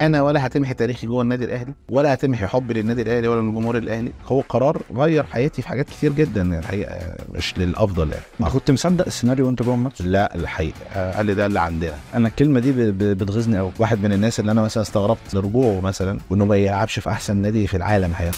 انا ولا هتمحي تاريخي جوه النادي الاهلي ولا هتمحي حبي للنادي الاهلي ولا للجمهور الاهلي هو قرار غير حياتي في حاجات كتير جدا يعني، الحقيقه مش للافضل يعني ما كنت مصدق السيناريو وانت جوه الماتش لا الحقيقه آه، قال لي ده اللي عندنا انا الكلمه دي بتغيظني قوي واحد من الناس اللي انا مثلا استغربت لرجوعه مثلا وانه ما يلعبش في احسن نادي في العالم حقيقه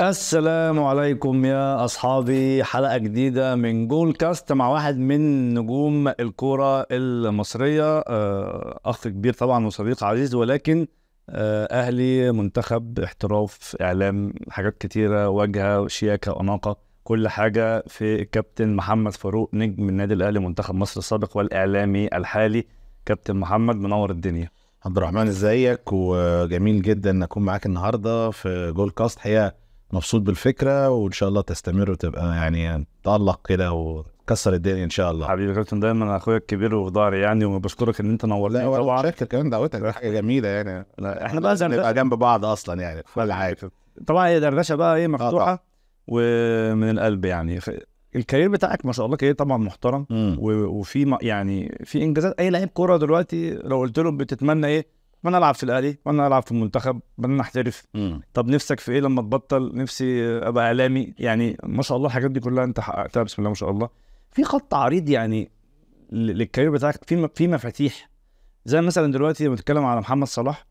السلام عليكم يا اصحابي حلقه جديده من جول كاست مع واحد من نجوم الكوره المصريه آه، اخ كبير طبعا وصديق عزيز ولكن آه، اهلي منتخب احتراف اعلام حاجات كتيره واجهه وشياكه واناقه كل حاجه في الكابتن محمد فاروق نجم النادي الاهلي منتخب مصر السابق والاعلامي الحالي كابتن محمد منور الدنيا عبد الرحمن ازيك وجميل جدا اكون معاك النهارده في جول كاست حقيقه مبسوط بالفكره وان شاء الله تستمر وتبقى يعني تالق كده وتكسر الدنيا ان شاء الله حبيبي كابتن دايما اخويا الكبير وفي يعني وبشكرك ان انت نورتني لا ولا شكر كمان دعوتك حاجه جميله يعني لا احنا بقى نبقى جنب بعض اصلا يعني ولا حاجه طبعا هي دردشه بقى ايه آه، مفتوحه آه ومن القلب يعني الكارير بتاعك ما شاء الله كارير طبعا محترم وفي يعني في انجازات اي لعيب كوره دلوقتي لو قلت لهم بتتمنى ايه بدنا انا العب في الاهلي بدنا انا العب في المنتخب بدنا انا احترف طب نفسك في ايه لما تبطل نفسي ابقى اعلامي يعني ما شاء الله الحاجات دي كلها انت حققتها بسم الله ما شاء الله في خط عريض يعني للكارير بتاعك في في مفاتيح زي مثلا دلوقتي لما بتتكلم على محمد صلاح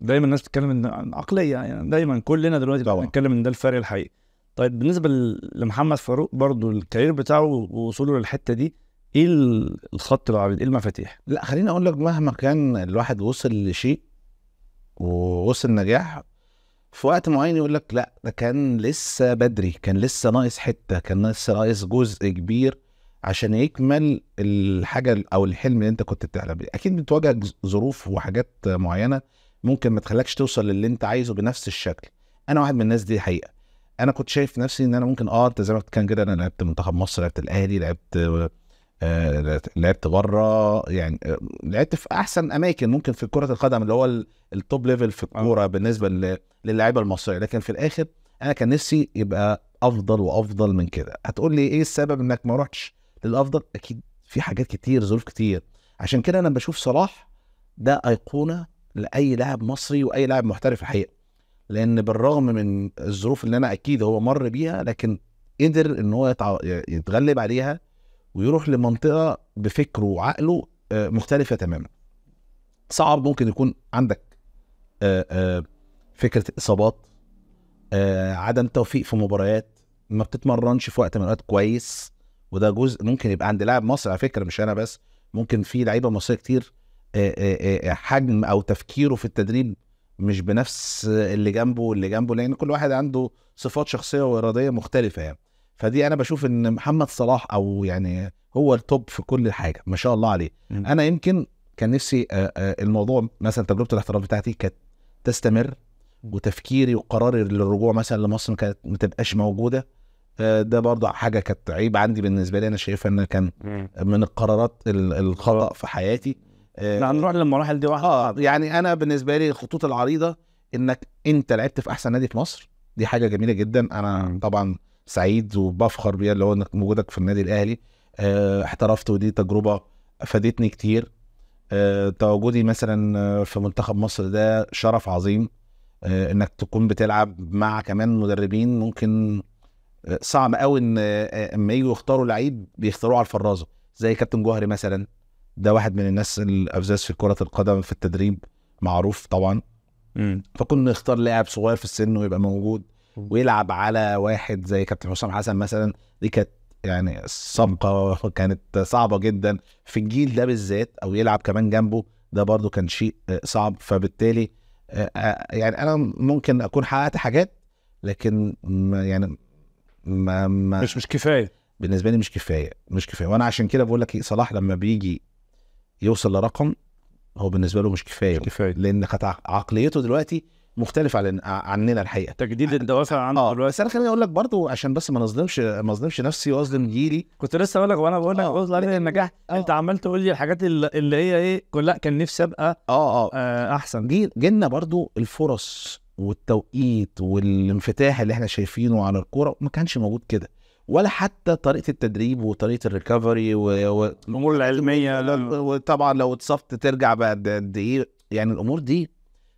دايما الناس بتتكلم ان عقليه يعني دايما كلنا دلوقتي بنتكلم ان ده الفرق الحقيقي طيب بالنسبه لمحمد فاروق برضو الكارير بتاعه ووصوله للحته دي ايه الخط العريض؟ ايه المفاتيح؟ لا خليني اقول لك مهما كان الواحد وصل لشيء ووصل نجاح في وقت معين يقول لك لا ده كان لسه بدري كان لسه ناقص حته كان لسه ناقص جزء كبير عشان يكمل الحاجه او الحلم اللي انت كنت بتحلم بيه اكيد بتواجهك ظروف وحاجات معينه ممكن ما تخليكش توصل للي انت عايزه بنفس الشكل انا واحد من الناس دي حقيقه انا كنت شايف نفسي ان انا ممكن اه انت زي ما كان كده انا لعبت منتخب مصر لعبت الاهلي لعبت آه، لعبت بره يعني آه، لعبت في احسن اماكن ممكن في كره القدم اللي هو التوب ليفل في آه. الكوره بالنسبه للاعيبه المصريه لكن في الاخر انا كان نفسي يبقى افضل وافضل من كده هتقول لي ايه السبب انك ما رحتش للافضل اكيد في حاجات كتير ظروف كتير عشان كده انا بشوف صلاح ده ايقونه لاي لاعب مصري واي لاعب محترف الحقيقه لان بالرغم من الظروف اللي انا اكيد هو مر بيها لكن قدر ان هو يتغلب عليها ويروح لمنطقه بفكره وعقله آه، مختلفه تماما صعب ممكن يكون عندك آه، آه، فكره اصابات عدم توفيق في مباريات ما بتتمرنش في وقت من الاوقات كويس وده جزء ممكن يبقى عند لاعب مصري على فكره مش انا بس ممكن في لعيبه مصريه كتير حجم او تفكيره في التدريب مش بنفس اللي جنبه واللي جنبه لان كل واحد عنده صفات شخصيه واراديه مختلفه يعني فدي انا بشوف ان محمد صلاح او يعني هو التوب في كل حاجه ما شاء الله عليه م. انا يمكن كان نفسي آه، آه، الموضوع مثلا تجربه الاحتراف بتاعتي كانت تستمر وتفكيري وقراري للرجوع مثلا لمصر كانت ما تبقاش موجوده آه، ده برضه حاجه كانت عيب عندي بالنسبه لي انا شايفها ان كان من القرارات الخطا في حياتي احنا هنروح للمراحل دي واحده اه يعني انا بالنسبه لي الخطوط العريضه انك انت لعبت في احسن نادي في مصر دي حاجه جميله جدا انا طبعا سعيد وبفخر بيها اللي هو انك موجودك في النادي الاهلي آه، احترفت ودي تجربه افادتني كتير آه، تواجدي مثلا في منتخب مصر ده شرف عظيم آه، انك تكون بتلعب مع كمان مدربين ممكن صعب قوي ان اما يجوا يختاروا لعيب بيختاروه على الفرازه زي كابتن جوهري مثلا ده واحد من الناس الافزاز في كره القدم في التدريب معروف طبعا فكنا نختار لاعب صغير في السن ويبقى موجود ويلعب على واحد زي كابتن حسام حسن مثلا دي كانت يعني صبقه كانت صعبه جدا في الجيل ده بالذات او يلعب كمان جنبه ده برضو كان شيء صعب فبالتالي آه، آه، يعني انا ممكن اكون حققت حاجات لكن ما يعني ما, ما مش مش كفايه بالنسبه لي مش كفايه مش كفايه وانا عشان كده بقول لك إيه، صلاح لما بيجي يوصل لرقم هو بالنسبه له مش كفايه مش كفايه لان عقليته دلوقتي مختلف عن عننا الحقيقه تجديد الدوافع عنه آه. دلوقتي بس انا خليني اقول لك برضو عشان بس ما نظلمش ما نظلمش نفسي واظلم جيلي كنت لسه اقول لك وانا بقول لك آه. النجاح آه. انت عمال تقول لي الحاجات اللي هي ايه كلها كان نفسي ابقى آه, آه. آه احسن جيل جيلنا برضو الفرص والتوقيت والانفتاح اللي احنا شايفينه على الكوره ما كانش موجود كده ولا حتى طريقه التدريب وطريقه الريكفري والامور العلميه وطبعا لو اتصبت ترجع بعد قد ايه يعني الامور دي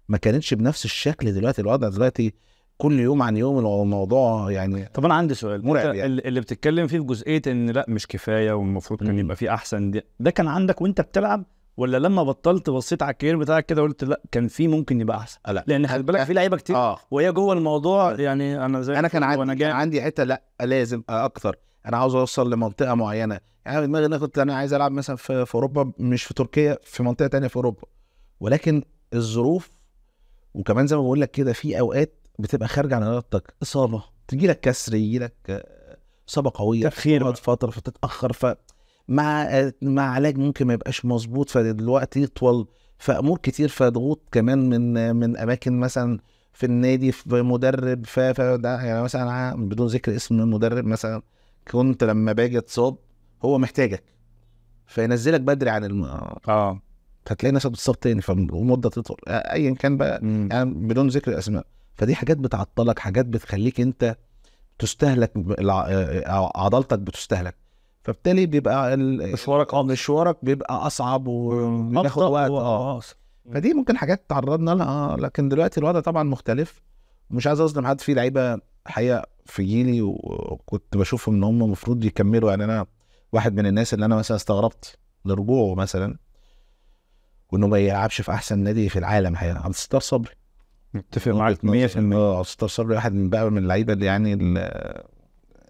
ما كانتش بنفس الشكل دلوقتي الوضع دلوقتي كل يوم عن يوم الموضوع يعني طب انا عندي سؤال مرعب يعني. اللي بتتكلم فيه في جزئيه ان لا مش كفايه والمفروض كان يبقى في احسن دي. ده كان عندك وانت بتلعب ولا لما بطلت بصيت على الكارير بتاعك كده قلت لا كان في ممكن يبقى احسن أه، لا لان خد بالك في لعيبه كتير آه. وهي جوه الموضوع يعني انا زي انا كان عندي وأنا جاي. عندي حته لا لازم اكتر انا عاوز اوصل لمنطقه معينه يعني دماغي انا كنت انا عايز العب مثلا في, في اوروبا مش في تركيا في منطقه تانية في اوروبا ولكن الظروف وكمان زي ما بقول لك كده في اوقات بتبقى خارجه عن ارادتك اصابه تجي لك كسر يجي لك آه، اصابه قويه تاخير فتره فتتاخر ف مع آه، مع علاج ممكن ما يبقاش مظبوط فالوقت يطول فامور كتير فضغوط كمان من من اماكن مثلا في النادي في مدرب ف فده يعني مثلا بدون ذكر اسم المدرب مثلا كنت لما باجي اتصاب هو محتاجك فينزلك بدري عن الم... اه هتلاقي نفسك بتصاب تاني فالمده تطول ايا كان بقى مم. يعني بدون ذكر اسماء فدي حاجات بتعطلك حاجات بتخليك انت تستهلك عضلتك بتستهلك فبالتالي بيبقى مشوارك اه مشوارك بيبقى اصعب وبياخد وقت اه, آه. فدي ممكن حاجات تعرضنا لها آه، لكن دلوقتي الوضع طبعا مختلف مش عايز اظلم حد في لعيبه حقيقه في جيلي وكنت بشوفهم ان هم المفروض يكملوا يعني انا واحد من الناس اللي انا مثلا استغربت لرجوعه مثلا وانه ما يلعبش في احسن نادي في العالم هيلعب عبد الستار صبري متفق معاك 100% اه عبد الستار صبري واحد من بقى من اللعيبه اللي يعني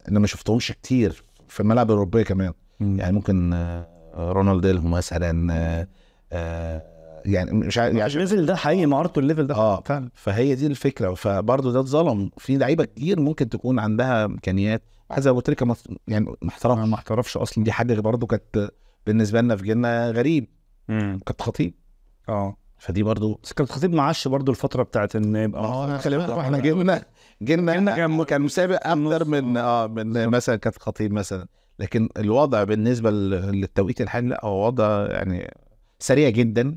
انا ما شفتهمش كتير في الملاعب الاوروبيه كمان م. يعني ممكن آه، رونالد مثلا آه، آه، يعني مش عارف يعني الليفل ده حقيقي مهارته الليفل ده اه فعلا فهي دي الفكره فبرضه ده اتظلم في لعيبه كتير ممكن تكون عندها امكانيات واحد زي ابو تريكه يعني ما احترفش ما احترفش اصلا دي حاجه برضه كانت بالنسبه لنا في جيلنا غريب امم خطيب اه فدي برضو بس كابتن خطيب ما عاش برضو الفتره بتاعت ان يبقى اه خلي بالك احنا جبنا جبنا كان مسابق اكتر من آه. اه من مثلا كابتن خطيب مثلا لكن الوضع بالنسبه للتوقيت الحالي لا هو وضع يعني سريع جدا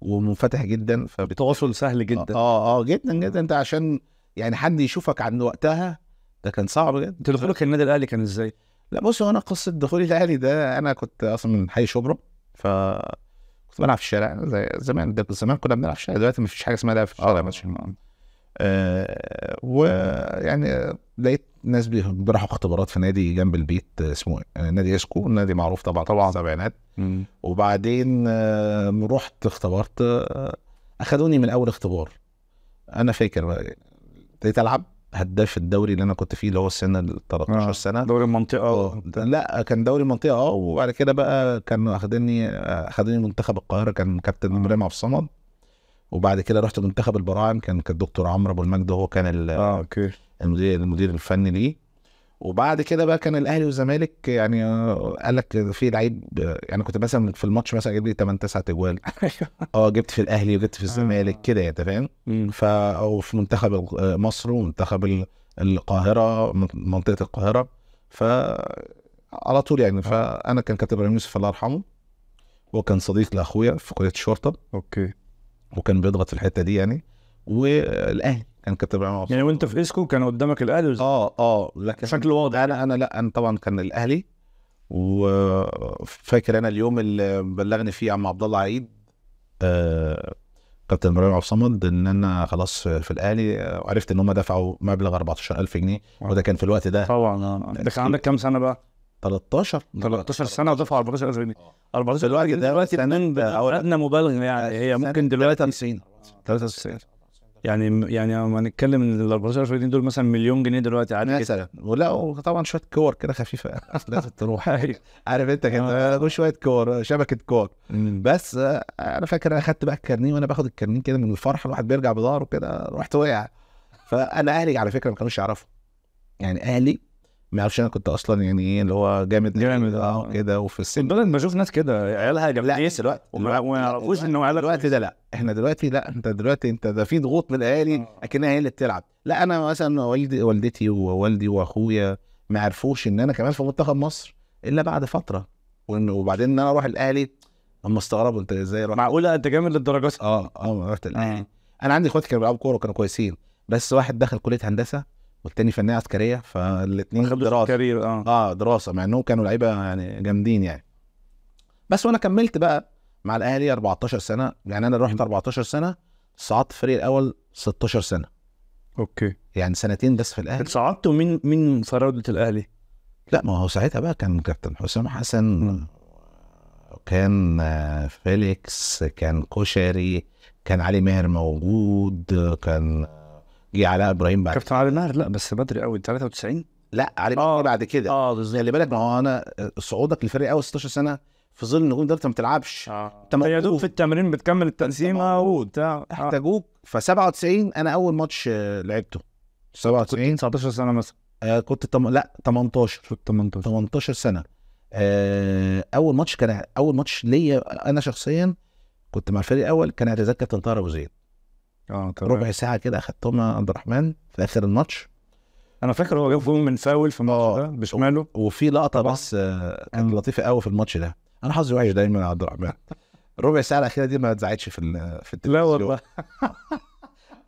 ومنفتح جدا فبتواصل سهل جدا اه اه جدا جدا انت عشان يعني حد يشوفك عند وقتها ده كان صعب جدا انت دخولك النادي الاهلي كان ازاي؟ لا بص هو انا قصه دخولي الاهلي ده انا كنت اصلا من حي شبرا ف كنت بلعب في الشارع زي زمان ده زمان كنا بنلعب في الشارع دلوقتي ما فيش حاجه اسمها لعب في الشارع آه. آه ويعني لقيت ناس بيروحوا اختبارات في نادي جنب البيت آه، اسمه إيه، آه، نادي اسكو نادي معروف طبعا طبعا سبعينات وبعدين آه، رحت اختبرت اخذوني من اول اختبار انا فاكر ابتديت العب هداف الدوري اللي انا كنت فيه اللي هو السنه ال 13 آه. سنه دوري المنطقه اه لا كان دوري المنطقه اه وبعد كده بقى كان اخدني اخدني منتخب القاهره كان كابتن آه. ابراهيم آه. عبد الصمد وبعد كده رحت منتخب البراعم كان كان الدكتور عمرو ابو المجد هو كان اه اوكي المدير المدير الفني ليه وبعد كده بقى كان الاهلي والزمالك يعني آه، قال لك في لعيب يعني كنت مثلا في الماتش مثلا جايب لي 8 9 اجوال اه جبت في الاهلي وجبت في الزمالك آه. كده يعني، انت فاهم ف او في منتخب آه، مصر ومنتخب القاهره منطقه القاهره ف على طول يعني فانا كان كاتب ابراهيم يوسف الله يرحمه وكان صديق لاخويا في كليه الشرطه اوكي وكان بيضغط في الحته دي يعني والاهلي كان كابتن ابراهيم عاشور يعني وانت في اسكو كان قدامك الاهلي اه اه لكن بشكل واضح انا انا لا انا طبعا كان الاهلي وفاكر انا اليوم اللي بلغني فيه عم عبد الله عيد آه كابتن ابراهيم عبد الصمد ان انا خلاص في الاهلي وعرفت آه، ان هم دفعوا مبلغ 14000 جنيه وده كان في الوقت ده طبعا اه, آه. ده كان عندك كام سنه بقى؟ 13 13 سنه ودفعوا 14000 جنيه 14 آه. دلوقتي دلوقتي ادنى مبالغه يعني هي ممكن دلوقتي 93 93 يعني يعني لما نتكلم ان ال 14 فدين دول مثلا مليون جنيه دلوقتي عارف مثلا ولا وطبعا شويه كور كده خفيفه لازم تروح عارف انت كده آه. آه، شويه كور شبكه كور بس آه، انا فاكر انا اخدت بقى الكرنيه وانا باخد الكرنيه كده من الفرح الواحد بيرجع بظهره كده رحت وقع فانا اهلي على فكره ما كانوش يعرفوا يعني اهلي ما يعرفش انا كنت اصلا يعني ايه اللي هو جامد جامد اه كده وفي السن دول بشوف ناس كده عيالها جامدين الوقت وما يعرفوش انه عيالها الوقت ده لا احنا دلوقتي لا انت دلوقتي انت ده في ضغوط من الاهالي اكنها آه. هي اللي بتلعب لا انا مثلا والدي والدتي ووالدي واخويا ما عرفوش ان انا كمان في منتخب مصر الا بعد فتره وبعدين ان انا اروح الاهلي هم استغربوا انت ازاي رحت معقوله انت جامد للدرجه اه اه رحت الاهلي آه. انا عندي اخواتي كانوا بيلعبوا كوره وكانوا كويسين بس واحد دخل كليه هندسه والتاني فنيه عسكريه فالاثنين دراسه كارير اه اه دراسه مع انهم كانوا لعيبه يعني جامدين يعني بس وانا كملت بقى مع الاهلي 14 سنه يعني انا رحت 14 سنه صعدت الفريق الاول 16 سنه اوكي يعني سنتين بس في الاهلي صعدت ومين مين فراوده الاهلي؟ لا ما هو ساعتها بقى كان كابتن حسام حسن وكان كان آه، فيليكس كان كشري كان علي ماهر موجود كان جه علاء ابراهيم بعد كابتن علي ماهر لا بس بدري قوي 93 لا علي آه. بعد كده اه بالظبط خلي بالك ما هو انا آه، صعودك للفريق اول 16 سنه في ظل النجوم ده انت ما بتلعبش اه انت يا دوب في التمرين بتكمل التقسيمه آه، وبتاع آه. احتاجوك ف 97 انا اول ماتش لعبته 97 19 سنه مثلا آه كنت تم... لا 18 كنت 18 18 سنه آه اول ماتش كان اول ماتش ليا انا شخصيا كنت مع الفريق الاول كان اعتزال كابتن طاهر ابو زيد اه ربع ساعه كده اخدتهم يا عبد الرحمن في اخر الماتش انا فاكر هو جاب من فاول في الماتش آه، ده بشماله وفي لقطه بس آه، كانت لطيفه قوي في الماتش ده انا حظي وحش دايما يا عبد الرحمن الربع ساعه الاخيره دي ما اتذاعتش في في لا والله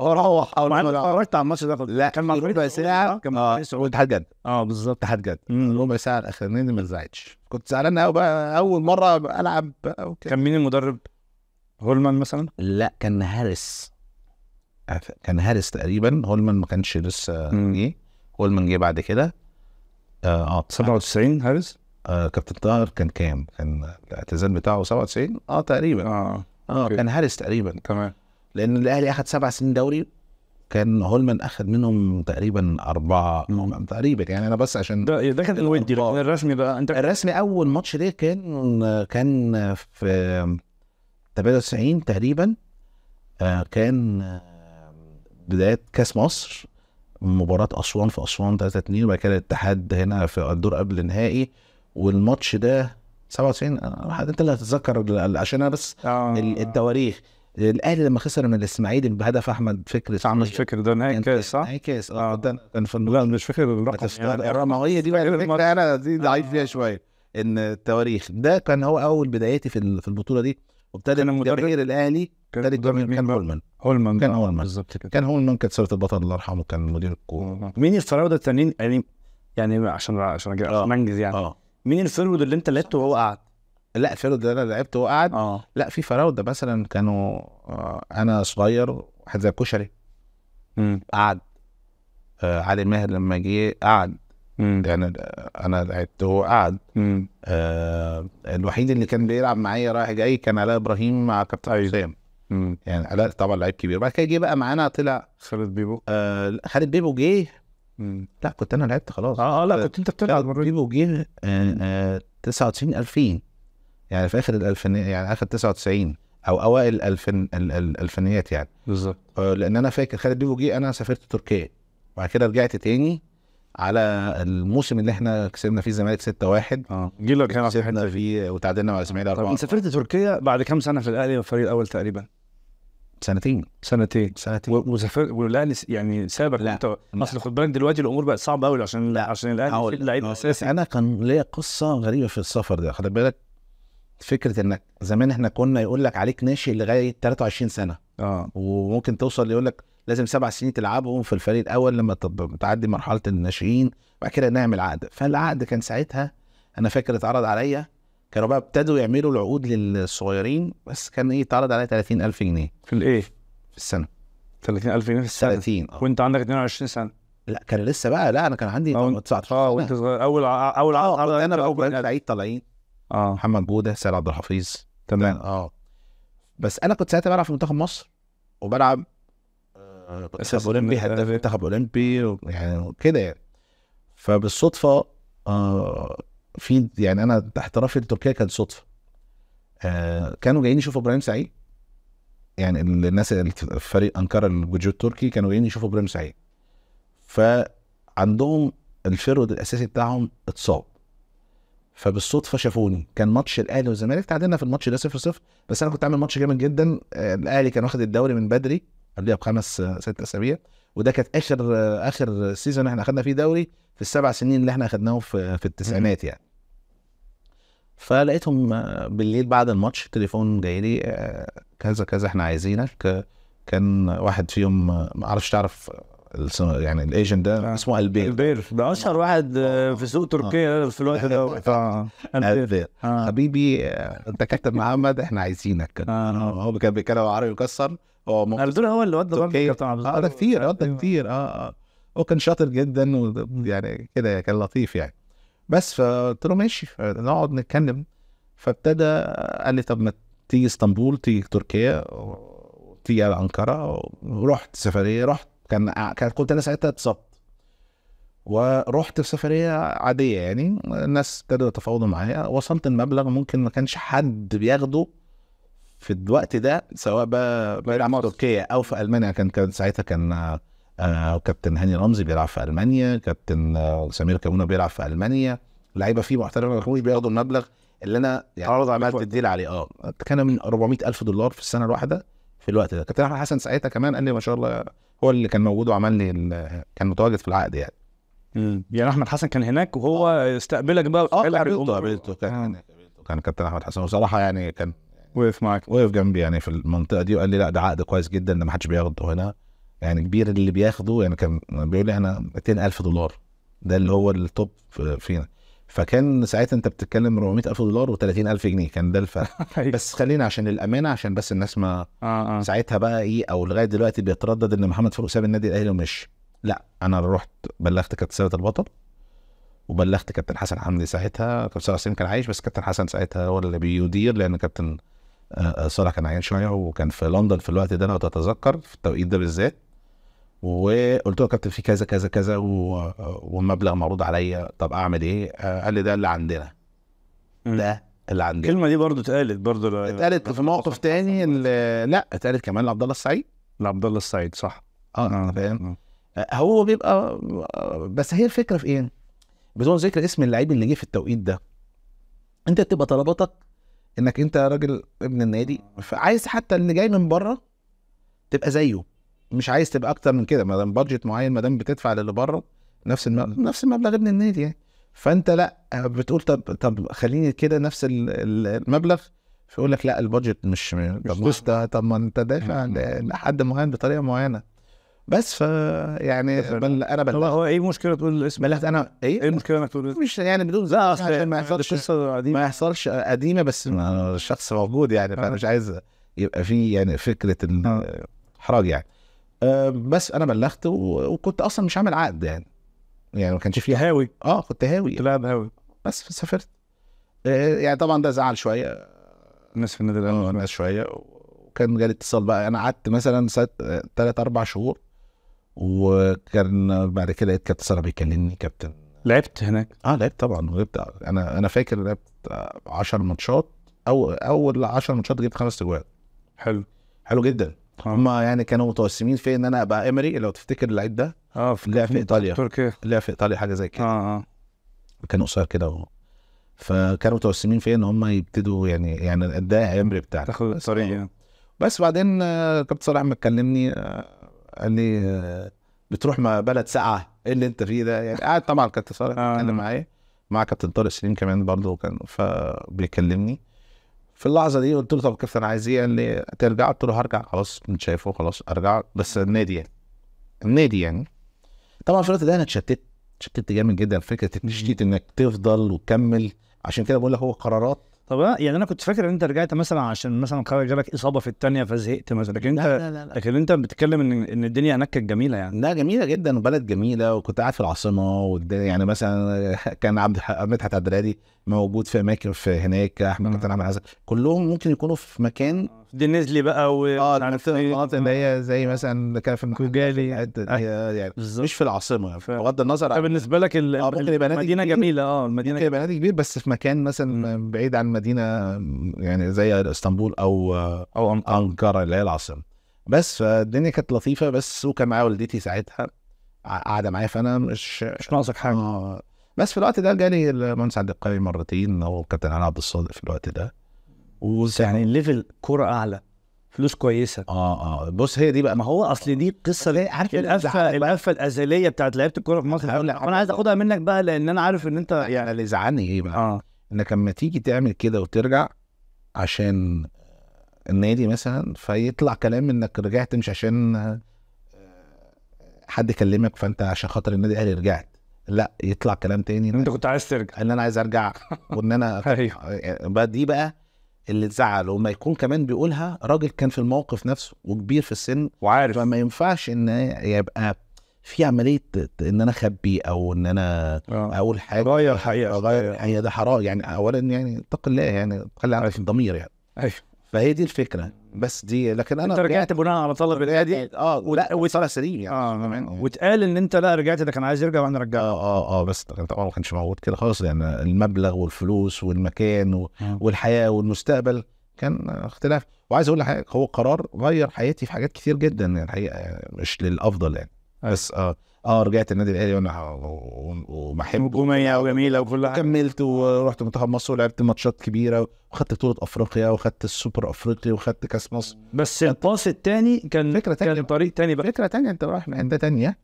هو روح او انا اتفرجت على الماتش ده لا كان مع ربع ساعه آه، كان مع اتحاد جد اه بالظبط اتحاد جد ربع ساعه دي ما اتذاعتش كنت زعلان قوي بقى اول مره العب بقى كان مين المدرب؟ هولمان مثلا؟ لا كان هاريس كان هارس تقريبا هولمان ما كانش لسه جه هولمان جه بعد كده اه 97 آه، هارس آه كابتن طاهر كان كام؟ كان الاعتزال بتاعه 97 اه تقريبا اه اه كان هارس تقريبا تمام لان الاهلي اخذ سبع سنين دوري كان هولمان اخذ منهم تقريبا اربعه مم. تقريبا يعني انا بس عشان ده ده كان الودي الرسمي بقى انت الرسمي اول ماتش ليه كان كان في 98 تقريبا آه كان بدايه كاس مصر مباراه اسوان في اسوان 3 2 وبعد كده الاتحاد هنا في الدور قبل النهائي والماتش ده 97 حد انت اللي هتتذكر عشان انا بس آه. التواريخ الاهلي لما خسر من الاسماعيلي بهدف احمد فكري احمد فكري ده نهائي كاس صح؟ نهائي كاس اه, آه. ده كان في لا مش فاكر الرقم يعني ما هي دي بقى انا دي ضعيف آه. فيها شويه ان التواريخ ده كان هو اول بدايتي في البطوله دي وابتدى الجماهير الاهلي ابتدى كان هولمان هولمان كان هولمان بالظبط كده كان هولمان كانت سيره البطل الله يرحمه كان مدير الكوره مين الفراوده التانيين يعني يعني عشان عشان منجز آه. انجز يعني اه مين الفرود اللي انت لعبته وهو قعد؟ لا الفرود اللي انا لعبته وهو قعد اه لا في فراوده مثلا كانوا آه انا صغير واحد زي الكشري قعد آه علي ماهر لما جه قعد مم. يعني انا لعبت هو قعد آه الوحيد اللي كان بيلعب معايا رايح جاي كان علاء ابراهيم مع كابتن حسام يعني علاء طبعا لعيب كبير بعد كده جه بقى معانا طلع خالد بيبو آه خالد بيبو جه لا كنت انا لعبت خلاص اه اه لا آه، كنت انت بتلعب المره بيبو جه آه آه 99 2000 يعني في اخر الالفينيات يعني اخر 99 او اوائل الالفين الالفينيات يعني بالظبط آه لان انا فاكر خالد بيبو جه انا سافرت تركيا وبعد كده رجعت تاني على الموسم اللي احنا كسبنا فيه الزمالك 6-1 اه لك هنا كسبنا فيه وتعادلنا مع الاسماعيلي 4 انت سافرت تركيا بعد كام سنه في الاهلي والفريق الاول تقريبا؟ سنتين سنتين سنتين وسافرت والاهلي يعني سابك لا انت اصل خد بالك دلوقتي الامور بقت صعبه قوي عشان لا. عشان الاهلي في لعيب اساسي انا كان ليا قصه غريبه في السفر ده خد بالك فكره انك زمان احنا كنا يقول لك عليك ناشئ لغايه 23 سنه اه وممكن توصل يقول لك لازم سبع سنين تلعبهم في الفريق الاول لما تعدي مرحله الناشئين وبعد كده نعمل عقد فالعقد كان ساعتها انا فاكر اتعرض عليا كانوا بقى ابتدوا يعملوا العقود للصغيرين بس كان ايه اتعرض عليا 30000 جنيه في الايه؟ في السنه 30000 جنيه في السنه 30 اه وانت عندك 22 سنه لا كان لسه بقى لا انا كان عندي 19 اه وانت صغير اول اول آه، عقد انا بقى بنك طالعين اه محمد بوده سيد عبد الحفيظ تمام اه بس انا كنت ساعتها بلعب في منتخب مصر وبلعب منتخب اولمبي هداف منتخب إيه؟ اولمبي يعني كده يعني فبالصدفه آه في يعني انا احترافي لتركيا كان صدفه آه كانوا جايين يشوفوا ابراهيم سعيد يعني الناس فريق انكره الجوجو التركي كانوا جايين يشوفوا ابراهيم سعيد فعندهم الفرود الاساسي بتاعهم اتصاب فبالصدفه شافوني كان ماتش الاهلي والزمالك تعادلنا في الماتش ده 0 0 بس انا كنت عامل ماتش جامد جدا آه، الاهلي كان واخد الدوري من بدري قبلها بخمس ست اسابيع وده كانت اخر اخر سيزون احنا اخدنا فيه دوري في السبع سنين اللي احنا اخدناهم في, في التسعينات يعني فلقيتهم بالليل بعد الماتش تليفون جاي لي آه، كذا كذا احنا عايزينك كان واحد فيهم آه، ما اعرفش تعرف يعني الايجنت ده آه. اسمه البير البير ده اشهر واحد في سوق تركيا في الوقت ده البير حبيبي انت كاتب محمد احنا عايزينك هو كان بيتكلم عربي مكسر اه دول هو اللي ودى برضه عبد اه ده كتير ودى ده أيوه. كتير اه اه هو كان شاطر جدا ويعني كده كان لطيف يعني بس فقلت له ماشي نقعد نتكلم فابتدى قال لي طب ما تيجي اسطنبول تيجي تركيا تيجي على انقره ورحت سفريه رحت كان كنت انا ساعتها اتصبت ورحت في سفريه عاديه يعني الناس ابتدوا يتفاوضوا معايا وصلت المبلغ ممكن ما كانش حد بياخده في الوقت ده سواء بقى بيلعب في تركيا او في المانيا كان كان ساعتها كان آه كابتن هاني رمزي بيلعب في المانيا كابتن آه سمير كابونا بيلعب في المانيا لعيبه فيه محترفه ما بياخدوا المبلغ اللي انا يعني عرض عملت الديل عليه اه كان من 400 الف دولار في السنه الواحده في الوقت ده كابتن احمد حسن ساعتها كمان قال لي ما شاء الله هو اللي كان موجود وعمل لي كان متواجد في العقد يعني مم. يعني احمد حسن كان هناك وهو آه. استقبلك بقى اه قابلته آه. قابلته كان كابتن احمد حسن وصراحه يعني كان وقف معاك وقف جنبي يعني في المنطقه دي وقال لي لا ده عقد كويس جدا ده ما حدش بياخده هنا يعني كبير اللي بياخده يعني كان بيقول لي انا 200000 دولار ده اللي هو التوب فينا فكان ساعتها انت بتتكلم 400000 دولار و30000 جنيه كان ده الفرق أيوه. بس خلينا عشان الامانه عشان بس الناس ما آه، آه. ساعتها بقى ايه او لغايه دلوقتي بيتردد ان محمد فاروق ساب النادي الاهلي ومشي لا انا رحت بلغت كابتن ثابت البطل وبلغت كابتن حسن حمدي ساعتها كابتن حسين كان عايش بس كابتن حسن ساعتها هو اللي بيدير لان كابتن آه، آه، صالح كان عيان شويه وكان في لندن في الوقت ده لو تتذكر في التوقيت ده بالذات وقلت له كابتن في كذا كذا كذا والمبلغ معروض عليا طب اعمل ايه؟ آه، قال لي ده اللي عندنا ده اللي عندنا الكلمه دي برضو اتقالت برضو اتقالت في موقف تاني لا اتقالت كمان لعبد الله السعيد لعبد الله السعيد صح اه انا فاهم هو بيبقى بس هي الفكره في ايه؟ بدون ذكر اسم اللعيب اللي جه في التوقيت ده انت بتبقى طلباتك انك انت راجل ابن النادي فعايز حتى اللي جاي من بره تبقى زيه مش عايز تبقى اكتر من كده ما دام بادجت معين ما دام بتدفع للي بره نفس المبلغ نفس المبلغ ابن النادي يعني فانت لا بتقول طب طب خليني كده نفس المبلغ فيقول لك لا البادجت مش طب مش ده طب ما انت دافع لحد معين بطريقه معينه بس ف يعني بل انا بل هو ايه المشكله تقول الاسم بلغت انا ايه ايه المشكله انك تقول الاسم مش يعني بدون لا اصل ما يحصلش قصه قديمه ما يحصلش قديمه بس الشخص موجود يعني فانا آه. مش عايز يبقى في يعني فكره الاحراج آه. يعني آه، بس انا بلغت وكنت اصلا مش عامل عقد يعني يعني ما كانش فيه هاوي اه كنت هاوي لا هاوي بس سافرت يعني طبعا ده زعل شويه الناس في النادي الاهلي الناس شويه وكان جالي اتصال بقى انا قعدت مثلا ثلاث اربع شهور وكان بعد كده لقيت كابتن ساره بيكلمني كابتن لعبت هناك اه لعبت طبعا لعبت انا انا فاكر لعبت 10 ماتشات او اول 10 ماتشات جبت خمس اجوال حلو حلو جدا آه. هم يعني كانوا متوسمين في ان انا ابقى امري لو تفتكر اللعيب ده اه في لعب في ايطاليا تركيا لعب في ايطاليا حاجه زي كده اه اه كان قصير كده و... فكانوا متوسمين في ان هم يبتدوا يعني يعني ده امري بتاعنا تاخد بس, يعني بس بعدين كابتن صلاح لما كلمني قال لي بتروح مع بلد ساقعه ايه اللي انت فيه ده يعني قاعد طبعا كابتن صالح آه، اتكلم آه. معايا مع كابتن طارق سليم كمان برضه كان فبيكلمني في اللحظه دي قلت له طب كابتن عايز ايه قال لي ترجع قلت له هرجع خلاص من شايفه خلاص ارجع بس آه. النادي يعني النادي يعني طبعا في الوقت ده انا اتشتت اتشتت جامد جدا فكره التشتيت انك تفضل وتكمل عشان كده بقول لك هو قرارات طب أنا يعني انا كنت فاكر ان انت رجعت مثلا عشان مثلا قرر جالك اصابه في الثانيه فزهقت مثلا لكن انت لا لا لا. لكن انت بتتكلم ان ان الدنيا هناك كانت جميله يعني لا جميله جدا وبلد جميله وكنت قاعد في العاصمه يعني مثلا كان عبد الحميد عبد الهادي موجود في اماكن في هناك احمد كابتن احمد عزت كلهم ممكن يكونوا في مكان آه، دي نزلي بقى و اه المناطق إيه. اللي هي زي مثلا في كوجالي أيوة. آه، يعني بالزبط. مش في العاصمه بغض النظر عن بالنسبه لك ال... آه ممكن يبقى مدينه جميله اه المدينه ممكن يبقى نادي كبير بس في مكان مثلا م. بعيد عن مدينه يعني زي اسطنبول او آه، او انقره اللي هي العاصمه بس فالدنيا كانت لطيفه بس وكان معايا والدتي ساعتها قاعده معايا فانا مش مش ناقصك حاجه آه بس في الوقت ده جالي المهندس عبد القوي مرتين هو الكابتن علي عبد الصادق في الوقت ده يعني ليفل كوره اعلى فلوس كويسه اه اه بص هي دي بقى ما هو اصل دي القصه دي عارف القفه القفه الازليه بتاعت لعيبه الكوره في مصر انا عايز اخدها منك بقى لان انا عارف ان انت يعني اللي زعلني ايه بقى اه انك لما تيجي تعمل كده وترجع عشان النادي مثلا فيطلع كلام انك رجعت مش عشان آه، حد كلمك فانت عشان خاطر النادي الاهلي رجعت لا يطلع كلام تاني انت كنت عايز ترجع ان انا عايز ارجع وان انا أيوه. بقى دي بقى اللي تزعل وما يكون كمان بيقولها راجل كان في الموقف نفسه وكبير في السن وعارف فما ينفعش ان يبقى في عمليه ان انا اخبي او ان انا آه. اقول حاجه غير حقيقه غير هي أيوه. ده حرام يعني اولا يعني اتق الله يعني خلي عندك أيوه. الضمير يعني ايوه فهي دي الفكره بس دي لكن انا انت رجعت يعني بناء على طلب النادي اه لا وصلها سليم يعني اه واتقال ان انت لا رجعت ده كان عايز يرجع وانا رجعته اه اه اه بس طبعا ما كانش موجود كده خالص يعني المبلغ والفلوس والمكان و... آه. والحياه والمستقبل كان اختلاف وعايز اقول لحضرتك هو قرار غير حياتي في حاجات كتير جدا يعني الحقيقه مش للافضل يعني بس اه اه رجعت النادي الاهلي وانا ومحب نجوميه وجميله وكل حاجه كملت ورحت منتخب مصر ولعبت ماتشات كبيره وخدت بطوله افريقيا وخدت السوبر افريقي وخدت كاس مصر بس الباص الثاني كان فكره ثانيه كان طريق ثاني بقى فكره ثانيه انت رايح من لحته ثانيه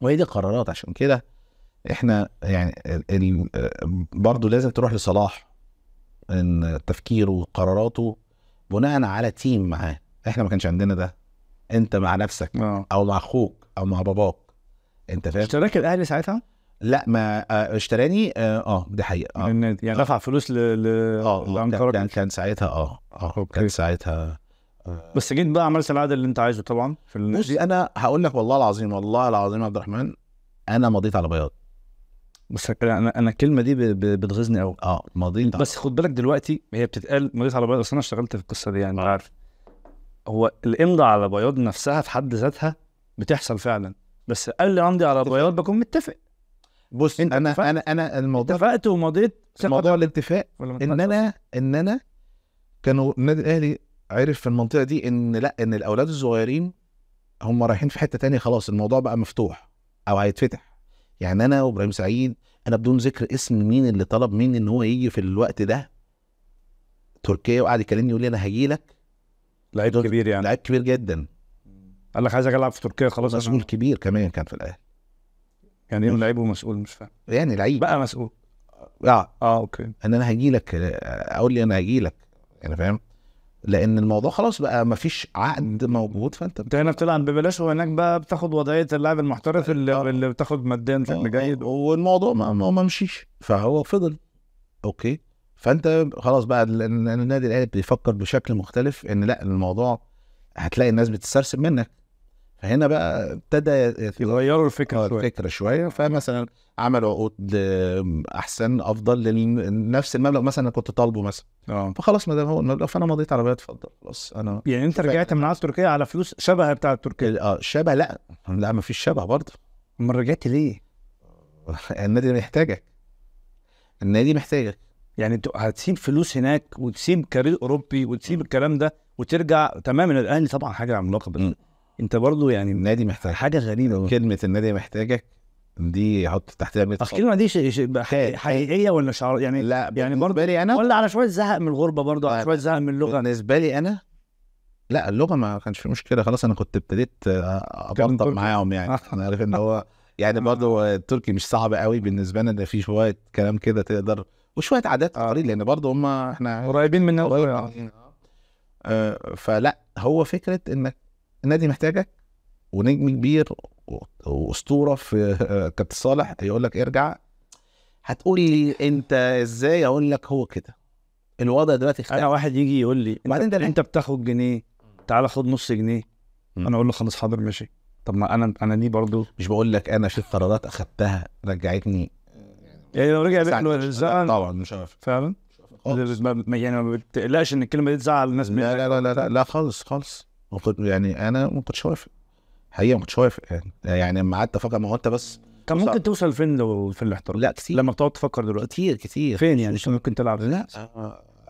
وهي دي قرارات عشان كده احنا يعني برضه لازم تروح لصلاح ان تفكيره وقراراته بناء على تيم معاه احنا ما كانش عندنا ده انت مع نفسك آه. او مع اخوك او مع باباك انت فاهم اشتراك الاهلي ساعتها لا ما آه، اشتراني اه ده آه، حقيقه اه يعني رفع دفع فلوس ل اه, آه، كان كان ساعتها اه اه كان ساعتها آه. بس جيت بقى عملت العدد اللي انت عايزه طبعا في بص انا هقول لك والله العظيم والله العظيم يا عبد الرحمن انا مضيت على بياض بس انا انا الكلمه دي بتغيظني قوي اه مضيت بس خد بالك دلوقتي هي بتتقال مضيت على بياض بس انا اشتغلت في القصه دي يعني عارف هو الامضاء على بياض نفسها في حد ذاتها بتحصل فعلا بس لي عندي على الرياض بكون متفق بص انت انا انا انا الموضوع اتفقت ومضيت موضوع الاتفاق ان انا ان انا كانوا النادي الاهلي عرف في المنطقه دي ان لا ان الاولاد الصغيرين هم رايحين في حته تانية خلاص الموضوع بقى مفتوح او هيتفتح يعني انا وابراهيم سعيد انا بدون ذكر اسم مين اللي طلب مني ان هو يجي في الوقت ده تركيا وقعد يكلمني يقول لي انا هجي لك لعيب كبير يعني لعيب كبير جدا قال لك عايزك العب في تركيا خلاص مسؤول كبير كمان كان في الاهلي يعني ايه لعيب ومسؤول مش فاهم يعني لعيب بقى مسؤول اه اه اوكي ان انا هجي لك اقول لي انا هجي لك يعني فاهم لان الموضوع خلاص بقى ما فيش عقد موجود فانت انت هنا بتلعب ببلاش وهناك بقى بتاخد وضعيه اللاعب المحترف آه. اللي, آه. اللي بتاخد ماديا بشكل آه. جيد والموضوع ما, ما مشيش فهو فضل اوكي فانت خلاص بقى النادي الاهلي بيفكر بشكل مختلف ان لا الموضوع هتلاقي الناس بتسترسل منك فهنا بقى ابتدى يغيروا الفكره آه، شويه الفكره شويه فمثلا عملوا عقود احسن افضل لنفس المبلغ مثلا انا كنت طالبه مثلا اه فخلاص ما دام هو المبلغ فانا مضيت على اتفضل خلاص انا يعني انت رجعت من عقد تركيا على فلوس شبه بتاع تركيا اه شبه لا لا ما فيش شبه برضه امال رجعت ليه؟ النادي محتاجك النادي محتاجك يعني انت هتسيب فلوس هناك وتسيب كارير اوروبي وتسيب الكلام ده وترجع تماما الاهلي طبعا حاجه عملاقه بس انت برضو يعني النادي محتاج حاجه غريبه كلمه النادي محتاجك دي حط تحتها اصل الكلمه دي حقيقيه ولا شعار يعني لا يعني برضه انا ولا على شويه زهق من الغربه برضه على شويه زهق من اللغه بالنسبه لي انا لا اللغه ما كانش في مشكله خلاص انا كنت ابتديت آه، ابطل معاهم يعني انا عارف ان هو يعني آه. برضه التركي مش صعب قوي بالنسبه لنا ده في شويه كلام كده تقدر وشويه عادات آه. قريب لان برضه هم احنا قريبين مننا قوي فلا هو فكره انك النادي محتاجك ونجم كبير واسطوره في كابتن صالح يقول لك ارجع هتقول لي انت ازاي اقول لك هو كده الوضع دلوقتي اختلف واحد يجي يقول لي وبعدين انت, انت بتاخد جنيه تعالى خد نص جنيه انا اقول له خلاص حاضر ماشي طب ما انا انا دي برضو مش بقول لك انا شفت قرارات اخدتها رجعتني يعني لو رجع زعل طبعا مش عارف فعلا مش يعني ما بتقلقش ان الكلمه دي تزعل الناس لا لا لا لا, لا خالص خالص المفروض يعني انا ما كنتش وافق حقيقه ما كنتش وافق يعني يعني لما قعدت افكر ما هو انت بس كان ممكن صعب. توصل فين لو في الاحتراف لا كتير لما بتقعد تفكر دلوقتي كتير كتير فين يعني شو ممكن تلعب لا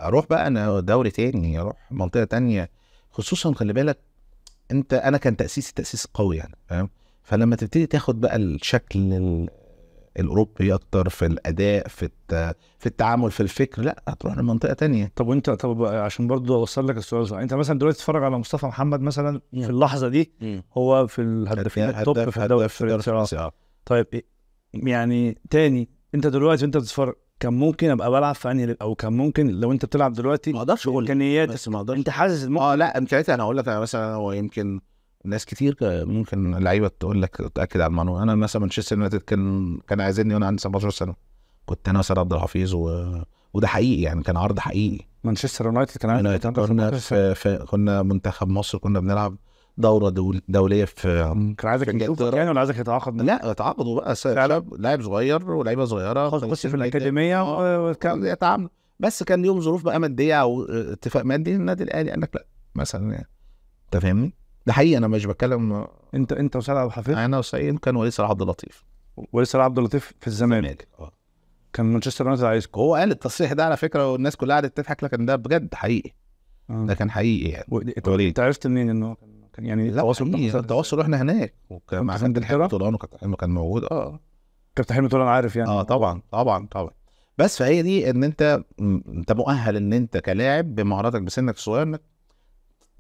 اروح بقى انا دوري تاني اروح منطقه تانية خصوصا خلي بالك انت انا كان تاسيسي تاسيس قوي يعني فاهم فلما تبتدي تاخد بقى الشكل الاوروبي اكتر في الاداء في في التعامل في الفكر لا هتروح لمنطقه تانية طب وانت طب عشان برضه اوصل لك السؤال صح انت مثلا دلوقتي تتفرج على مصطفى محمد مثلا مم. في اللحظه دي مم. هو في الهدفين يعني التوب في هدف طيب إيه، يعني تاني انت دلوقتي انت بتتفرج كان ممكن ابقى بلعب في انهي او كان ممكن لو انت بتلعب دلوقتي ما اقدرش اقول انت حاسس اه لا امكانيات انا اقول لك انا مثلا هو يمكن ناس كتير ممكن لعيبه تقول لك تاكد على المعلومه انا مثلا مانشستر يونايتد كان كان عايزني وانا عندي 17 سنه كنت انا وسيد عبد الحفيظ و... وده حقيقي يعني كان عرض حقيقي مانشستر يونايتد كان عايزني كنا في... في كنا منتخب مصر كنا بنلعب دوره دول دوليه في كان عايزك تشوف يعني ولا عايزك تتعاقد لا اتعاقدوا بقى فعلا لاعب صغير ولاعيبه صغيره خش في الاكاديميه وكان يتعامل بس كان ليهم ظروف بقى ماديه او اتفاق مادي النادي الاهلي قال لك لا مثلا يعني انت فاهمني؟ ده حقيقي انا مش بتكلم انت انت وسعيد عبد الحفيظ انا وسعيد كان وليد صلاح عبد اللطيف وليد صلاح عبد اللطيف في الزمالك اه كان مانشستر يونايتد عايزكم هو قال التصريح ده على فكره والناس كلها قعدت تضحك لكن ده بجد حقيقي آه. ده كان حقيقي يعني و... انت إيه؟ عرفت منين انه كان يعني لا التواصل واحنا هناك وكان مع كابتن حلمي طولان وكابتن كان موجود اه كابتن حلمي طولان عارف يعني اه طبعا طبعا طبعا بس فهي دي ان انت انت مؤهل ان انت كلاعب بمهاراتك بسنك الصغير انك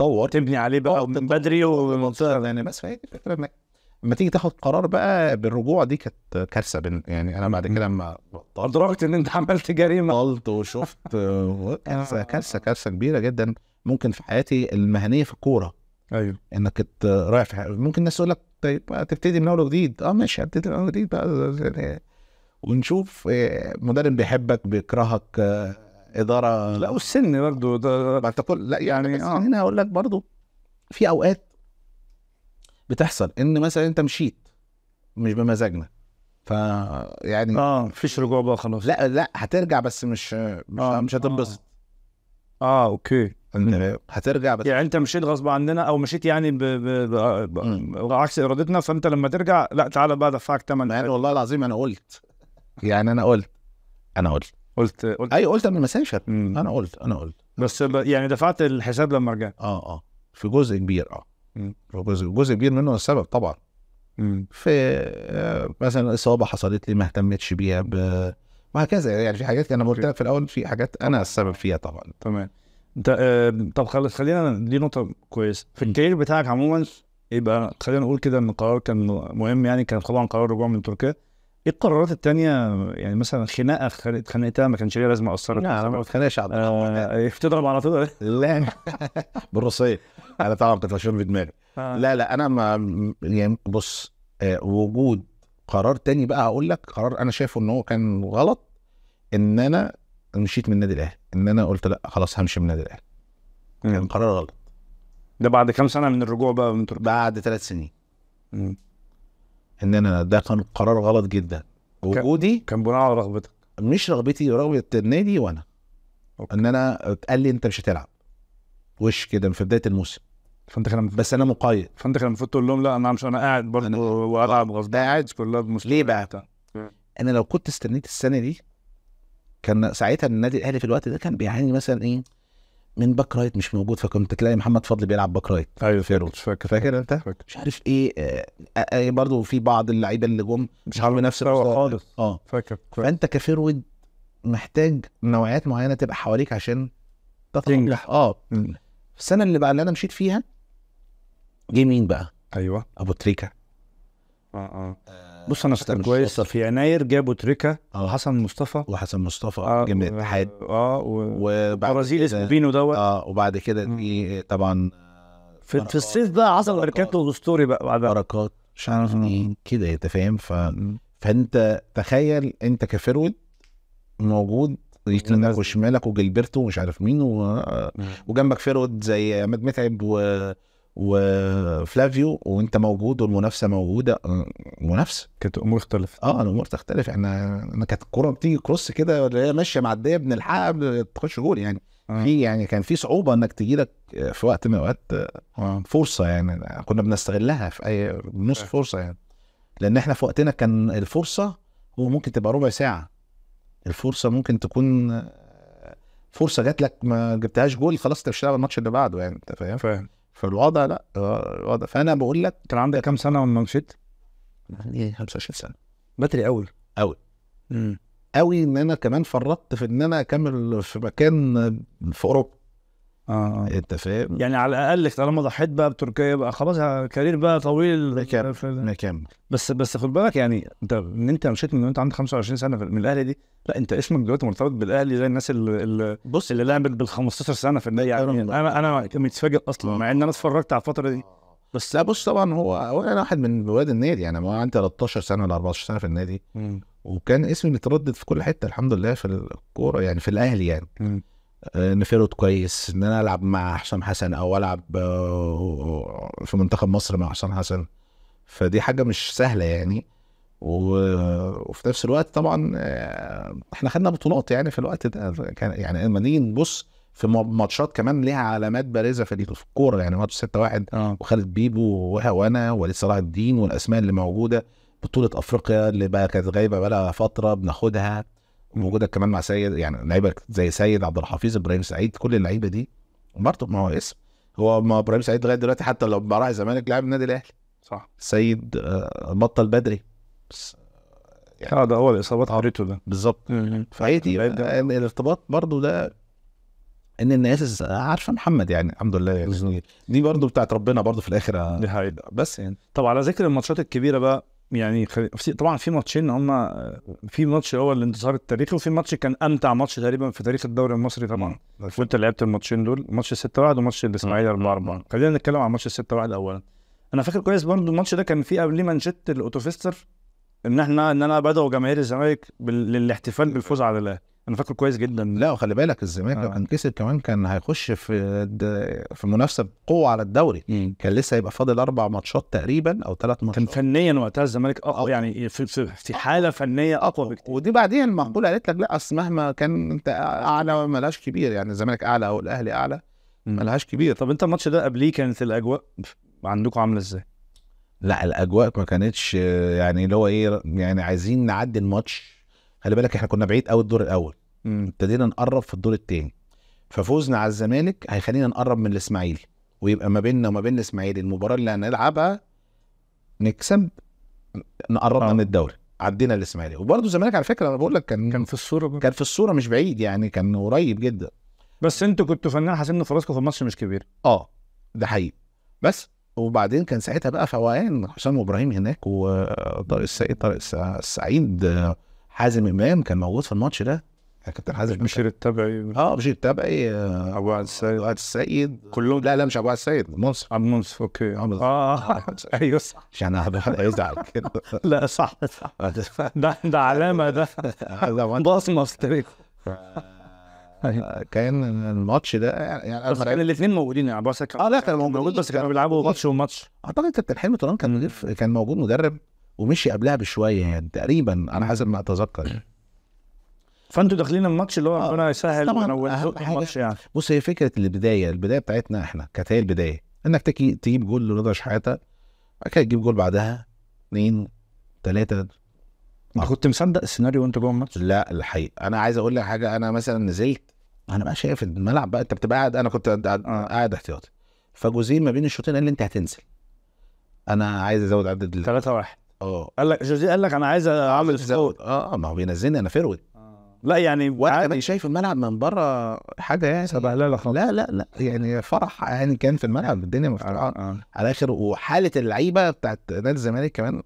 تطور تبني عليه بقى آه، من بدري ومنطقه آه، يعني بس فهي الفكره انك لما تيجي تاخد قرار بقى بالرجوع دي كانت كارثه يعني انا بعد كده لما ادركت ان انت عملت جريمه طلت وشفت آه، كارثه كارثه كارثه كبيره جدا ممكن في حياتي المهنيه في الكوره ايوه انك رايح في حياتي. ممكن الناس تقول لك طيب هتبتدي من اول وجديد اه ماشي هبتدي من اول وجديد بقى ونشوف مدرب بيحبك بيكرهك اداره لا والسن برضه ده ما تقول لا يعني بس آه. هنا هقول لك برضه في اوقات بتحصل ان مثلا انت مشيت مش بمزاجنا ف يعني اه مفيش رجوع بقى خلاص لا لا هترجع بس مش مش, آه. مش هتنبسط آه. اه اوكي هترجع بس يعني انت مشيت غصب عننا او مشيت يعني ب... ب... ب... ب... عكس ارادتنا فانت لما ترجع لا تعالى بقى دفعك ثمن يعني والله العظيم انا قلت يعني انا قلت انا قلت قلت قلت ايوه قلت قبل ما اسافر انا قلت انا قلت بس يعني دفعت الحساب لما رجعت اه اه في جزء كبير اه جزء جزء كبير منه السبب طبعا مم. في آه، مثلا اصابه حصلت لي ما اهتمتش بيها ب... وهكذا يعني في حاجات انا قلت لك في الاول في حاجات انا السبب فيها طبعا تمام انت آه، طب خلص خلينا دي نقطه كويسه في الكارير بتاعك عموما يبقى خلينا نقول كده ان القرار كان مهم يعني كان طبعا قرار رجوع من تركيا ايه القرارات التانية يعني مثلا خناقة اتخانقتها ما كانش ليها لازمة أثرت لا أنا ما بتخانقش على آه إيه، بتضرب على طول لا بالروسيه أنا طبعا كنت في دماغي آه. لا لا أنا ما يعني بص آه وجود قرار تاني بقى هقول لك قرار أنا شايفه إن هو كان غلط إن أنا مشيت من النادي الأهلي إن أنا قلت لا خلاص همشي من النادي الأهلي كان قرار غلط ده بعد كام سنة من الرجوع بقى من تركيا بعد ثلاث سنين م. ان انا ده كان قرار غلط جدا وجودي كان بناء على رغبتك مش رغبتي رغبه النادي وانا أوكي. ان انا قال لي انت مش هتلعب وش كده في بدايه الموسم فانت كان بس انا مقيد فانت كان المفروض تقول لهم لا انا مش انا قاعد برضه والعب غصب قاعد كلها بمستوى ليه بقى؟ طيب. انا لو كنت استنيت السنه دي كان ساعتها النادي الاهلي في الوقت ده كان بيعاني مثلا ايه من باك رايت مش موجود فكنت تلاقي محمد فضل بيلعب باك رايت ايوه فاكر فاكر فاكر انت فاكر. مش عارف ايه آه آه, آه، برضه في بعض اللعيبه اللي جم مش عارف نفس خالص اه فاكر فانت كفيرود محتاج نوعيات معينه تبقى حواليك عشان تنجح اه م. السنه اللي بقى اللي انا مشيت فيها جه مين بقى؟ ايوه ابو تريكه اه اه, آه. بص انا فاكر كويس في يناير جابوا تريكا آه. حسن مصطفى وحسن مصطفى آه. جه من الاتحاد اه وبرازيل اسمه بينو دوت اه وبعد كده في طبعا في, في الصيف بقى حصل ميركاتو الاسطوري بقى بعدها بركات مش عارف مين كده انت فاهم ف... فانت تخيل انت كفرود موجود يتلمك وشمالك وجلبرتو ومش عارف مين و... وجنبك فرود زي عماد متعب و... وفلافيو وانت موجود والمنافسه موجوده آه، منافسه كانت امور تختلف اه الامور تختلف احنا انا كانت الكوره بتيجي كروس كده اللي هي ماشيه معديه بنلحقها قبل تخش جول يعني آه. في يعني كان في صعوبه انك تجي لك آه، في وقت من الاوقات آه، فرصه يعني كنا بنستغلها في اي نص فرصه يعني لان احنا في وقتنا كان الفرصه هو ممكن تبقى ربع ساعه الفرصه ممكن تكون فرصه جات لك ما جبتهاش جول خلاص انت مش هتلعب الماتش اللي بعده يعني انت فاهم؟ فاهم فالوضع لا آه، الوضع فانا بقول لك كان عندي كام سنه وانا مشيت؟ يعني 25 سنه بدري قوي قوي امم قوي ان انا كمان فرطت في ان انا اكمل في مكان في اوروبا آه،, اه انت فاهم يعني على الاقل طالما ضحيت بقى بتركيا بقى خلاص كارير بقى طويل نكمل بس بس خد بالك يعني انت ان انت مشيت من وانت عندك 25 سنه من الاهلي دي لا انت اسمك دلوقتي مرتبط بالاهلي زي الناس اللي, اللي بص اللي لعبت بال 15 سنه في النادي يعني انا انا متفاجئ اصلا مع ان انا اتفرجت على الفتره دي آه. بس لا بص طبعا هو انا واحد من رواد النادي يعني ما عندي 13 سنه ولا 14 سنه في النادي م. وكان اسمي متردد في كل حته الحمد لله في الكوره يعني في الاهلي يعني م. آه، نفيرود كويس ان انا العب مع حسام حسن او العب آه، في منتخب مصر مع حسام حسن فدي حاجه مش سهله يعني و... وفي نفس الوقت طبعا آه، احنا خدنا بطولات يعني في الوقت ده كان يعني لما نيجي نبص في ماتشات كمان ليها علامات بارزه في الكوره يعني ماتش 6 1 آه. وخالد بيبو وهوانا وليد صلاح الدين والاسماء اللي موجوده بطوله افريقيا اللي بقى كانت غايبه بقى لها فتره بناخدها موجوده كمان مع سيد يعني لعيبه زي سيد عبد الحفيظ ابراهيم سعيد كل اللعيبه دي برضه ما هو اسم هو ما ابراهيم سعيد لغايه دلوقتي حتى لو راح الزمالك لعب النادي الاهلي صح سيد آه، بطل بدري بس يعني اه ده هو الاصابات عريته ده بالظبط فهي دي آه، الارتباط برضه ده ان الناس عارفه محمد يعني الحمد لله يعني دي برضه بتاعت ربنا برضه في الاخر دي حقيقة. بس يعني طب على ذكر الماتشات الكبيره بقى يعني طبعا في ماتشين هم في ماتش هو الانتصار التاريخي وفي ماتش كان امتع ماتش تقريبا في تاريخ الدوري المصري طبعا وانت لعبت الماتشين دول ماتش 6 1 وماتش الاسماعيلي 4 4 خلينا نتكلم عن ماتش 6 1 اولا انا فاكر كويس برضه الماتش ده كان فيه قبليه مانشيت الاوتوفيستر ان احنا ان انا بدأوا جماهير الزمالك للاحتفال بالفوز على الاهلي انا فاكر كويس جدا لا وخلي بالك الزمالك لو آه. كان كسب كمان كان هيخش في في منافسه بقوه على الدوري مم. كان لسه هيبقى فاضل اربع ماتشات تقريبا او ثلاث ماتشات كان فنيا وقتها الزمالك اقوى يعني في, في, في حاله فنيه اقوى بكتير ودي بعدين المقوله قالت لك لا اصل مهما كان انت اعلى ملهاش كبير يعني الزمالك اعلى او الاهلي اعلى ملهاش كبير طب انت الماتش ده قبليه كانت الاجواء عندكم عامله ازاي؟ لا الاجواء ما كانتش يعني اللي هو ايه يعني عايزين نعدي الماتش خلي بالك احنا كنا بعيد قوي الدور الاول ابتدينا نقرب في الدور الثاني ففوزنا على الزمالك هيخلينا نقرب من الاسماعيلي ويبقى ما بيننا وما بين الاسماعيلي المباراه اللي هنلعبها نكسب نقربنا آه. من الدوري عدينا الاسماعيلي وبرده الزمالك على فكره انا بقول لك كان كان في الصوره بقى. كان في الصوره مش بعيد يعني كان قريب جدا بس انتوا كنتوا فنان حاسين ان فرصكم في الماتش مش كبير اه ده حقيقي بس وبعدين كان ساعتها بقى فوقان حسام وابراهيم هناك وطارق السعيد, طارق السعيد حازم امام كان موجود في الماتش ده كابتن حازم بشير التبعي اه بشير التبعي آه، ابو عبد السيد ابو عبد السيد كلهم لا لا مش ابو عبد السيد منصف عبد المنصف اوكي اه, آه. ايوه صح عشان حد يزعل كده لا صح صح ده ده علامه ده بصمه في كان الماتش ده يعني, يعني بس كان الاثنين موجودين يعني بس اه لا كان موجود بس كانوا بيلعبوا ماتش وماتش اعتقد كابتن حلمي طولان كان مدير كان موجود مدرب ومشي قبلها بشويه يعني تقريبا على حسب ما اتذكر يعني. فانتوا داخلين الماتش اللي هو آه، ربنا يسهل طبعا الماتش يعني بص هي فكره البدايه البدايه بتاعتنا احنا كانت هي البدايه انك تكي تجيب جول لرضا شحاته بعد كده تجيب جول بعدها اثنين ثلاثه ما كنت مصدق السيناريو وانت جوه الماتش؟ لا الحقيقه انا عايز اقول لك حاجه انا مثلا نزلت انا بقى شايف الملعب بقى انت بتبقى قاعد انا كنت قاعد آه. احتياطي فجوزين ما بين الشوطين قال لي انت هتنزل انا عايز ازود عدد 3 1 اه قال لك جوزيه قال لك انا عايز اعمل سكوت اه ما هو بينزلني انا آه. لا يعني وانا شايف الملعب من بره حاجه يعني سبهلله خالص لا لا لا يعني فرح يعني كان في الملعب الدنيا مفتوحه آه،, آه. آه. على الاخر وحاله اللعيبه بتاعت نادي الزمالك كمان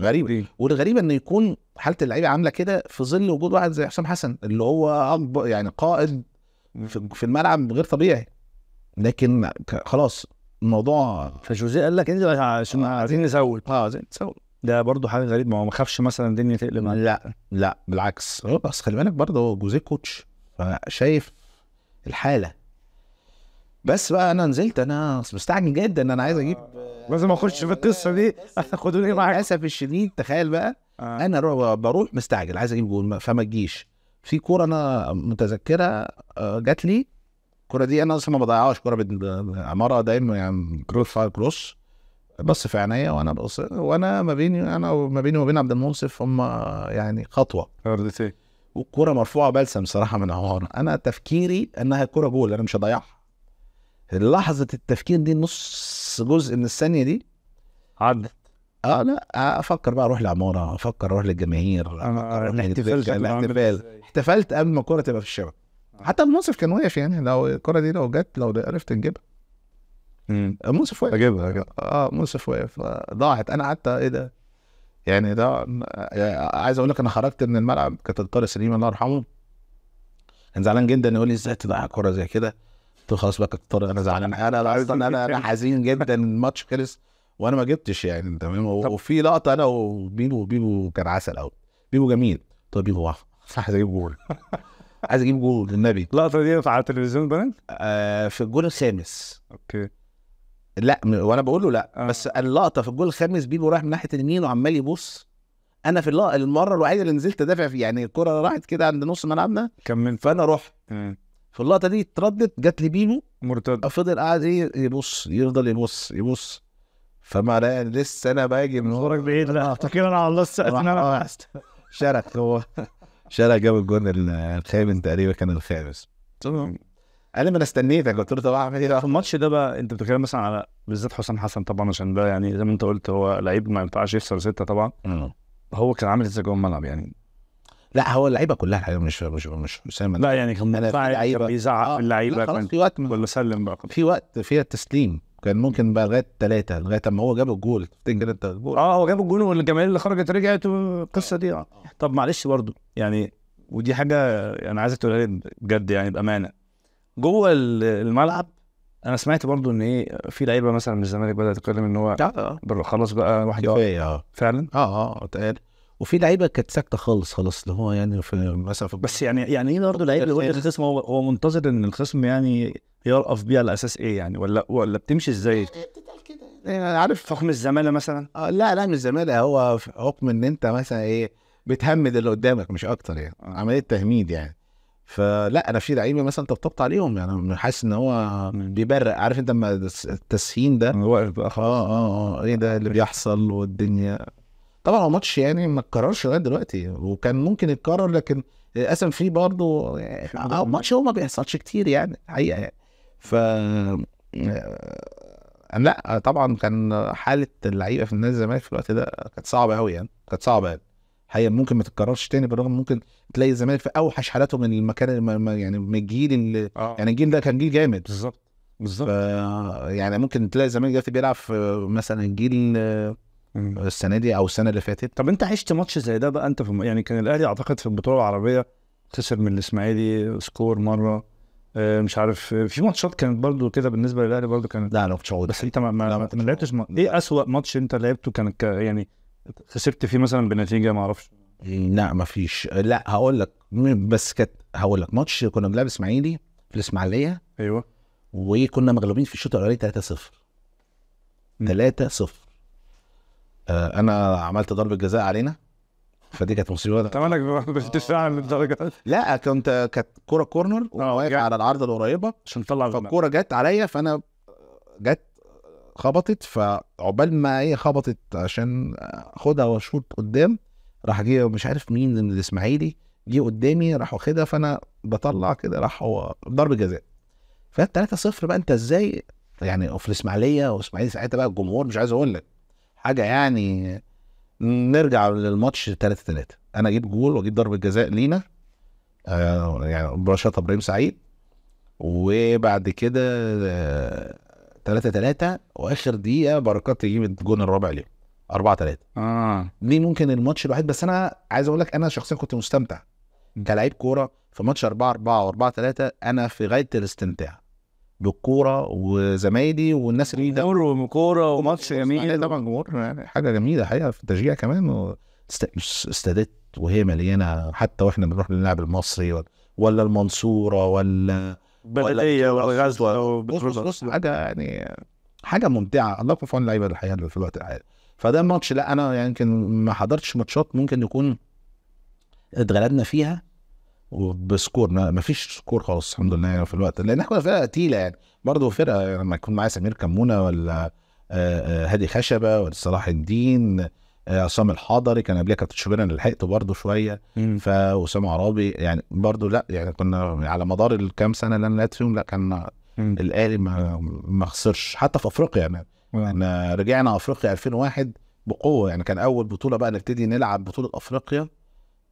غريبه والغريبه ان يكون حاله اللعيبه عامله كده في ظل وجود واحد زي حسام حسن اللي هو اكبر يعني قائد في الملعب غير طبيعي لكن خلاص الموضوع فجوزيه قال لك انزل عشان عايزين نزود اه عايزين نزود ده برضه حاجه غريبه ما هو ما خافش مثلا الدنيا تقلب عليه لا لا بالعكس اه، بس خلي بالك برضه هو جوزيه كوتش فشايف الحاله بس بقى انا نزلت انا مستعجل جدا انا عايز اجيب لازم اخش في القصه دي آه، خدوني معاك للاسف الشديد تخيل بقى آه. انا بروح مستعجل عايز اجيب جول فما تجيش في كوره انا متذكره آه، جات لي الكوره دي انا اصلا ما بضيعهاش كوره عماره دايما يعني كروس فاير كروس بص في عينيا وانا بص وانا ما بيني انا ما بيني وما بين عبد المنصف هم يعني خطوه فردتين إيه؟ والكوره مرفوعه بلسم صراحه من عوار انا تفكيري انها الكوره جول انا مش هضيعها لحظه التفكير دي نص جزء من الثانيه دي عدت اه لا افكر بقى اروح لعماره افكر اروح للجماهير انا احتفال احتفلت قبل ما الكوره تبقى في الشبكه آه. حتى المنصف كان واقف يعني لو الكوره دي لو جت لو عرفت نجيبها موسى شويه اجيبها اه موسى شويه فضاعت انا حتى ايه ده يعني ده يعني عايز اقول لك انا خرجت من الملعب كانت الطارق سليم الله يرحمه كان زعلان جدا يقول لي ازاي تضيع كوره زي كده قلت له خلاص بقى كانت طارق انا زعلان انا اصلا انا انا حزين جدا الماتش خلص وانا ما جبتش يعني تمام وفي لقطه انا وبيبو بيبو كان عسل قوي بيبو جميل طب بيبو واقف عايز اجيب جول عايز اجيب جول للنبي اللقطه دي على التلفزيون بنت؟ آه في الجول الخامس اوكي لا وانا بقول له لا آه. بس اللقطه في الجول الخامس بيبو رايح من ناحيه اليمين وعمال يبص انا في اللقطه المره الوحيده اللي نزلت ادافع فيها يعني الكره راحت كده عند نص ملعبنا كملت فانا رحت في اللقطه دي اتردت جات لي بيبو مرتد فضل قاعد ايه يبص يفضل يبص يبص فما لسه انا باجي من ورا بعيد لا افتكر انا على الله انا شارك هو شارك جاب الجون الخامس تقريبا كان الخامس تمام قال ما انا استنيتك قلت له طب اعمل ايه الماتش ده بقى انت بتتكلم مثلا على بالذات حسام حسن طبعا عشان ده يعني زي ما انت قلت هو لعيب ما ينفعش يخسر سته طبعا هو كان عامل إيه ازاي جوه الملعب يعني لا هو اللعيبه كلها الحقيقه مش مش مش حسام لا يعني كان بيزعق آه، في اللعيبه خلاص في وقت ولا سلم بقى في وقت فيها التسليم كان ممكن بقى لغايه ثلاثه لغايه اما هو جاب الجول تفتكر انت الجول اه هو جاب الجول والجماهير اللي خرجت رجعت والقصه دي آه. طب معلش برضه يعني ودي حاجه انا عايزك تقولها لي بجد يعني بامانه جوه الملعب انا سمعت برضو ان ايه في لعيبه مثلا من الزمالك بدات تتكلم ان هو اه خلاص بقى واحد كفايه اه فعلا اه اه اتقال وفي لعيبه كانت ساكته خالص خلاص اللي هو يعني في مثلا في بس يعني يعني ايه برضه لعيب يقول الخصم هو هو منتظر ان الخصم يعني يرقف بيه على اساس ايه يعني ولا ولا بتمشي ازاي؟ آه، بتتقال كده يعني. يعني عارف حكم الزماله مثلا؟ آه لا لا مش الزماله هو حكم ان انت مثلا ايه بتهمد اللي قدامك مش اكتر يعني آه. عمليه تهميد يعني فلا انا في لعيبه مثلا طبطبت عليهم يعني حاسس ان هو بيبرق عارف انت لما التسخين ده واقف بقى اه اه اه ايه ده اللي بيحصل والدنيا طبعا هو ماتش يعني ما اتكررش لغايه دلوقتي وكان ممكن يتكرر لكن للاسف في برضه ماتش هو ما بيحصلش كتير يعني حقيقه يعني ف آه، لا طبعا كان حاله اللعيبه في النادي الزمالك في الوقت ده كانت صعبه قوي يعني كانت صعبه يعني حقيقه ممكن ما تتكررش تاني بالرغم ممكن تلاقي الزمالك في اوحش حالاته من المكان يعني من الجيل اللي آه. يعني الجيل ده كان جيل جامد بالظبط بالظبط يعني ممكن تلاقي الزمالك دلوقتي بيلعب في مثلا الجيل السنه دي او السنه اللي فاتت طب انت عشت ماتش زي ده بقى انت في يعني كان الاهلي اعتقد في البطوله العربيه خسر من الاسماعيلي سكور مره آه، مش عارف في ماتشات كانت برضو كده بالنسبه للاهلي برضو كانت لا انا ما كنتش بس انت ما, ما, ما لعبتش ايه اسوأ ماتش انت لعبته كان ك... يعني خسرت فيه مثلا بنتيجه ما اعرفش لا إيه، نعم، ما فيش لا هقول لك بس كانت هقول لك ماتش كنا بنلعب اسماعيلي في الاسماعيليه ايوه وكنا مغلوبين في الشوط الاولاني 3-0 3-0 آه، انا عملت ضربه جزاء علينا فدي كانت مصيبه مالك مش تشتغل للدرجه لا كنت كانت كوره كورنر آه، يعني واقف على العارضه القريبه عشان تطلع فالكوره جت عليا فانا جت خبطت فعقبال ما هي خبطت عشان اخدها واشوط قدام راح جه مش عارف مين من الاسماعيلي جه قدامي راح واخدها فانا بطلع كده راح هو ضرب جزاء 3 0 بقى انت ازاي يعني في الاسماعيليه واسماعيليه ساعتها بقى الجمهور مش عايز اقول لك حاجه يعني نرجع للماتش 3 3 انا اجيب جول واجيب ضربه جزاء لينا آه، يعني برشاطه ابراهيم سعيد وبعد كده 3 آه، 3 واخر دقيقه بركات يجيب الجون الرابع ليه 4 3 اه دي ممكن الماتش الوحيد بس انا عايز اقول لك انا شخصيا كنت مستمتع كلاعب كوره في ماتش 4 4 و4 3 انا في غايه الاستمتاع بالكوره وزمايلي والناس اللي ده وكوره وماتش جميل طبعا جمهور يعني حاجه جميله حقيقه في التشجيع كمان استادت وهي مليانه حتى واحنا بنروح نلعب المصري ولا, ولا المنصوره ولا بلديه ولا غزوه بص بص حاجه يعني حاجه ممتعه الله يكون في عون اللعيبه الحقيقه في الوقت الحالي فده ماتش لا انا يعني يمكن ما حضرتش ماتشات ممكن يكون اتغلبنا فيها وبسكور ما فيش سكور خالص الحمد لله يعني في الوقت لان احنا فرقه تقيله يعني برضه فرقه لما يعني يكون معايا سمير كمونه ولا آه، آه، هادي خشبه ولا صلاح الدين آه، عصام الحضري كان قبلها كابتن شوبير انا لحقته برضه شويه فاسامه عرابي يعني برضه لا يعني كنا على مدار الكام سنه اللي انا لعبت فيهم لا كان الاهلي ما ما خسرش حتى في افريقيا يعني احنا رجعنا افريقيا 2001 بقوه يعني كان اول بطوله بقى نبتدي نلعب بطوله افريقيا